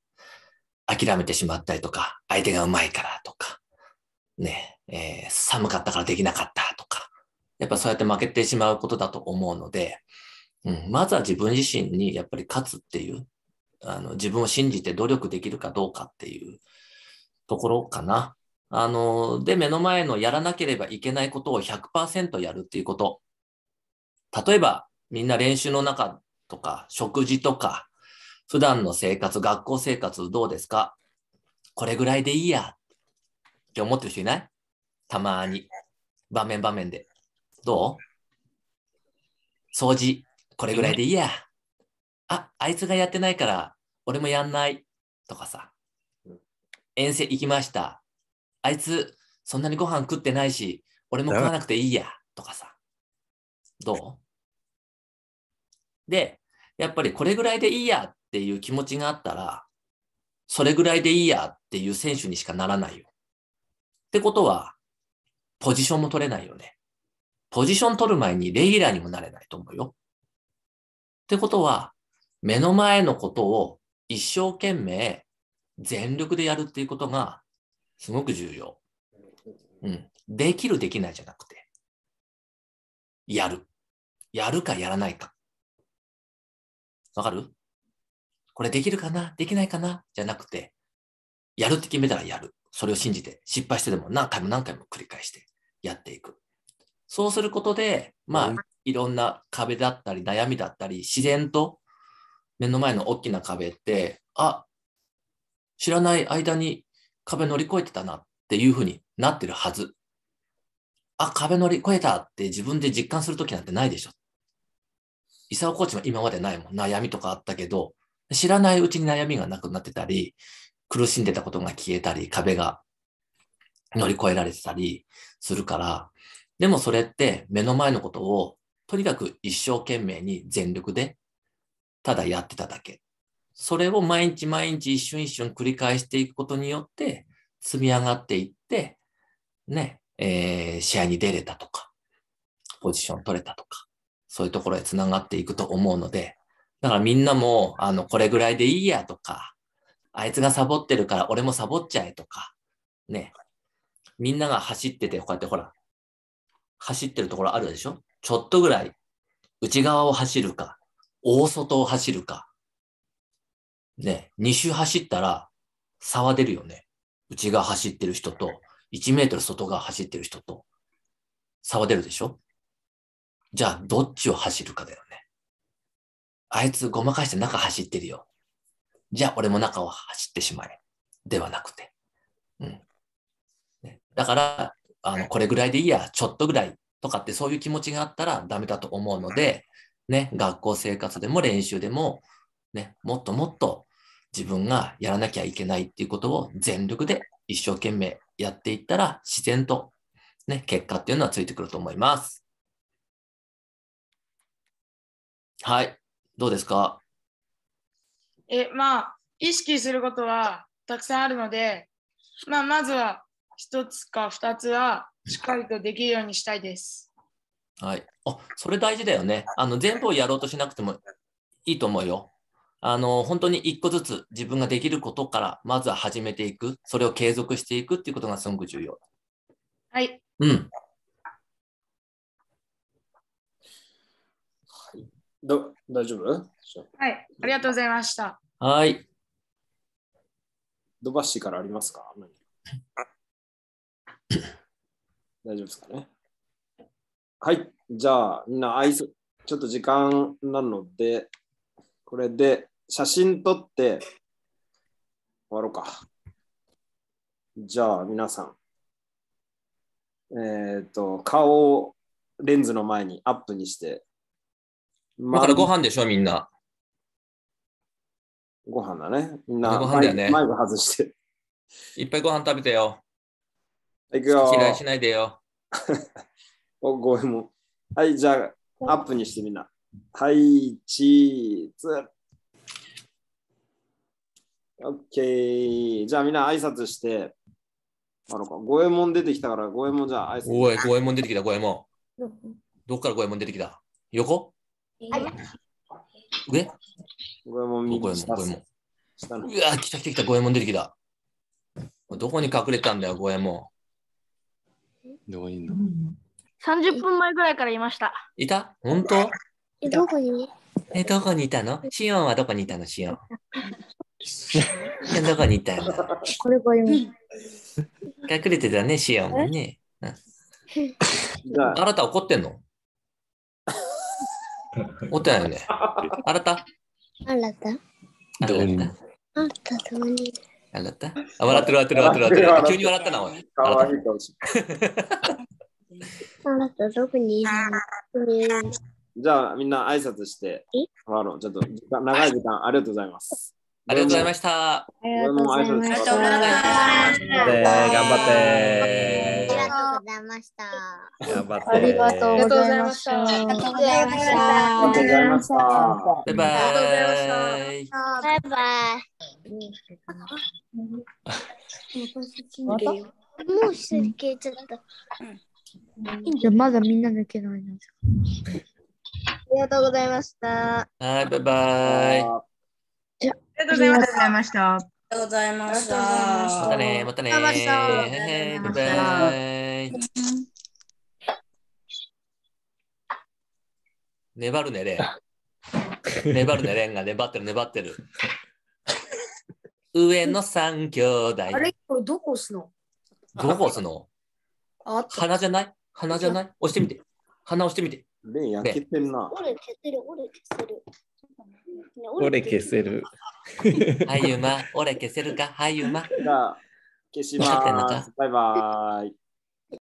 [SPEAKER 2] 諦めてしまったりとか、相手がうまいからとか、ね、えー、寒かったからできなかったとか、やっぱそうやって負けてしまうことだと思うので、うん、まずは自分自身にやっぱり勝つっていう、あの自分を信じて努力できるかどうかっていうところかな。あの、で、目の前のやらなければいけないことを100%やるっていうこと。例えば、みんな練習の中とか、食事とか、普段の生活、学校生活どうですかこれぐらいでいいやっって思ってる人いないたまに。場面場面で。どう掃除、これぐらいでいいや。あ、あいつがやってないから、俺もやんない。とかさ。遠征行きました。あいつ、そんなにご飯食ってないし、俺も食わなくていいや。とかさ。どうで、やっぱりこれぐらいでいいやっていう気持ちがあったら、それぐらいでいいやっていう選手にしかならないよ。ってことは、ポジションも取れないよね。ポジション取る前にレギュラーにもなれないと思うよ。ってことは、目の前のことを一生懸命全力でやるっていうことがすごく重要。うん。できる、できないじゃなくて。
[SPEAKER 4] やる。やるかやらないか。わかる
[SPEAKER 2] これできるかなできないかなじゃなくて、やるって決めたらやる。それを信じて、失敗してでも何回も何回も繰り返してやっていく。そうすることで、まあ、いろんな壁だったり、悩みだったり、自然と目の前の大きな壁って、あ知らない間に壁乗り越えてたなっていうふうになってるはず。あ、壁乗り越えたって自分で実感するときなんてないでしょ。伊沢コーチも今までないもん。悩みとかあったけど、知らないうちに悩みがなくなってたり、苦しんでたことが消えたり、壁が乗り越えられてたりするから、でもそれって目の前のことをとにかく一生懸命に全力でただやってただけ。それを毎日毎日一瞬一瞬繰り返していくことによって積み上がっていって、ね、えー、試合に出れたとか、ポジション取れたとか、そういうところへ繋がっていくと思うので、だからみんなも、あの、これぐらいでいいやとか、あいつがサボってるから俺もサボっちゃえとか、ね。みんなが走ってて、こうやってほら、走ってるところあるでしょちょっとぐらい内側を走るか、大外を走るか。ね、2周走ったら差は出るよね。内側走ってる人と、1メートル外側走ってる人と、差は出るでしょじゃあ、どっちを走るかだよね。あいつごまかして中走ってるよ。じゃあ俺も中を走ってしまえ。ではなくて。うん。ね、だから、あの、これぐらいでいいや、ちょっとぐらいとかってそういう気持ちがあったらダメだと思うので、ね、学校生活でも練習でも、ね、もっともっと自分がやらなきゃいけないっていうことを全力で一生懸命やっていったら自然と、ね、結果っていうのはついてくると思います。はい。どうですか
[SPEAKER 6] えまあ意識することはたくさんあるので、まあ、まずは1つか2つはしっかりとできるようにしたいです。
[SPEAKER 2] はい、あそれ大事だよね。あの全部をやろうとしなくてもいいと思うよ。あの本当に1個ずつ自分ができることからまずは始めていくそれを継続していくっていうことがすごく重要。
[SPEAKER 6] はい、うん、
[SPEAKER 2] ど大丈夫はい、
[SPEAKER 6] ありがとうございました。
[SPEAKER 1] はい。ドバッシーからありますか [LAUGHS] 大丈夫ですかねはい、じゃあみんな合図、ちょっと時間なので、これで写真撮って終わろうか。じゃあ皆さん、えっ、ー、と、顔をレンズの前にアップにしてだからご飯
[SPEAKER 2] でしょ、みんな。
[SPEAKER 1] ご飯だね。みんな、ご飯だよね。マイク
[SPEAKER 4] 外して。
[SPEAKER 2] いっぱいご飯食べてよ。いくよ。嫌いしないでよ。[LAUGHS] お、ごめんも。
[SPEAKER 1] はい、じゃあ、アップにしてみんな。はい、チーズ。オッケー。じゃあみんな挨拶して。あのか、五右衛門出てきたから、五右衛門じゃあ挨拶。おい、五
[SPEAKER 2] 右衛門出てきた、五右衛門。どっから五右衛門出てきた横上五右衛門右衛門。うわ、来た来た来た、五右衛門出てきた。どこに隠れたんだよ、五右衛門。どこにいんの
[SPEAKER 6] 30分前ぐらいからいま
[SPEAKER 7] した。
[SPEAKER 2] いた本当
[SPEAKER 7] え、どこに
[SPEAKER 2] え、どこにいたのシオンはどこにいたのシオン。[LAUGHS] どこにいたの
[SPEAKER 7] これ隠
[SPEAKER 2] れてたね、シオンね。うんあなた怒ってんの音やよね。あらたあらたどうあっ
[SPEAKER 3] たたまに。
[SPEAKER 2] あらたあ、笑ってる笑ってる笑ってる笑ってる。急に
[SPEAKER 4] 笑ったな、おい。かわいい顔し。あ
[SPEAKER 3] らたどこにいる
[SPEAKER 2] の
[SPEAKER 1] じゃあみんな挨拶して、終わろう。ちょっと長い時間ありがとうございます。ありがとうございました。ありがとうございました。頑張って。ありがとうご
[SPEAKER 2] ざ
[SPEAKER 4] いました。頑張って。ありがとうございました。ありがとうございました。ありがとうございました。バ
[SPEAKER 3] イバイ。もう一人消えちゃった。
[SPEAKER 7] じゃまだみんな抜けないな。ありがとうございました。
[SPEAKER 6] はい、バイバイ。じゃありがとうございました。あり
[SPEAKER 7] がとうございました。またね、またね。バ
[SPEAKER 6] イバ
[SPEAKER 2] イ。粘るね、レン。粘るね、レンが粘ってる、粘ってる。[LAUGHS] 上の三兄弟。あ
[SPEAKER 7] れこれどこ押すの
[SPEAKER 2] どこ押すの鼻じゃない鼻じゃない押してみて。鼻押してみて。レン、焼けてるな。
[SPEAKER 3] 折れてる、折れてる。俺消せる。
[SPEAKER 2] [LAUGHS] はい、ゆま。俺消せるかはい、ゆま。じゃあ、消しま
[SPEAKER 4] す。バイバイ。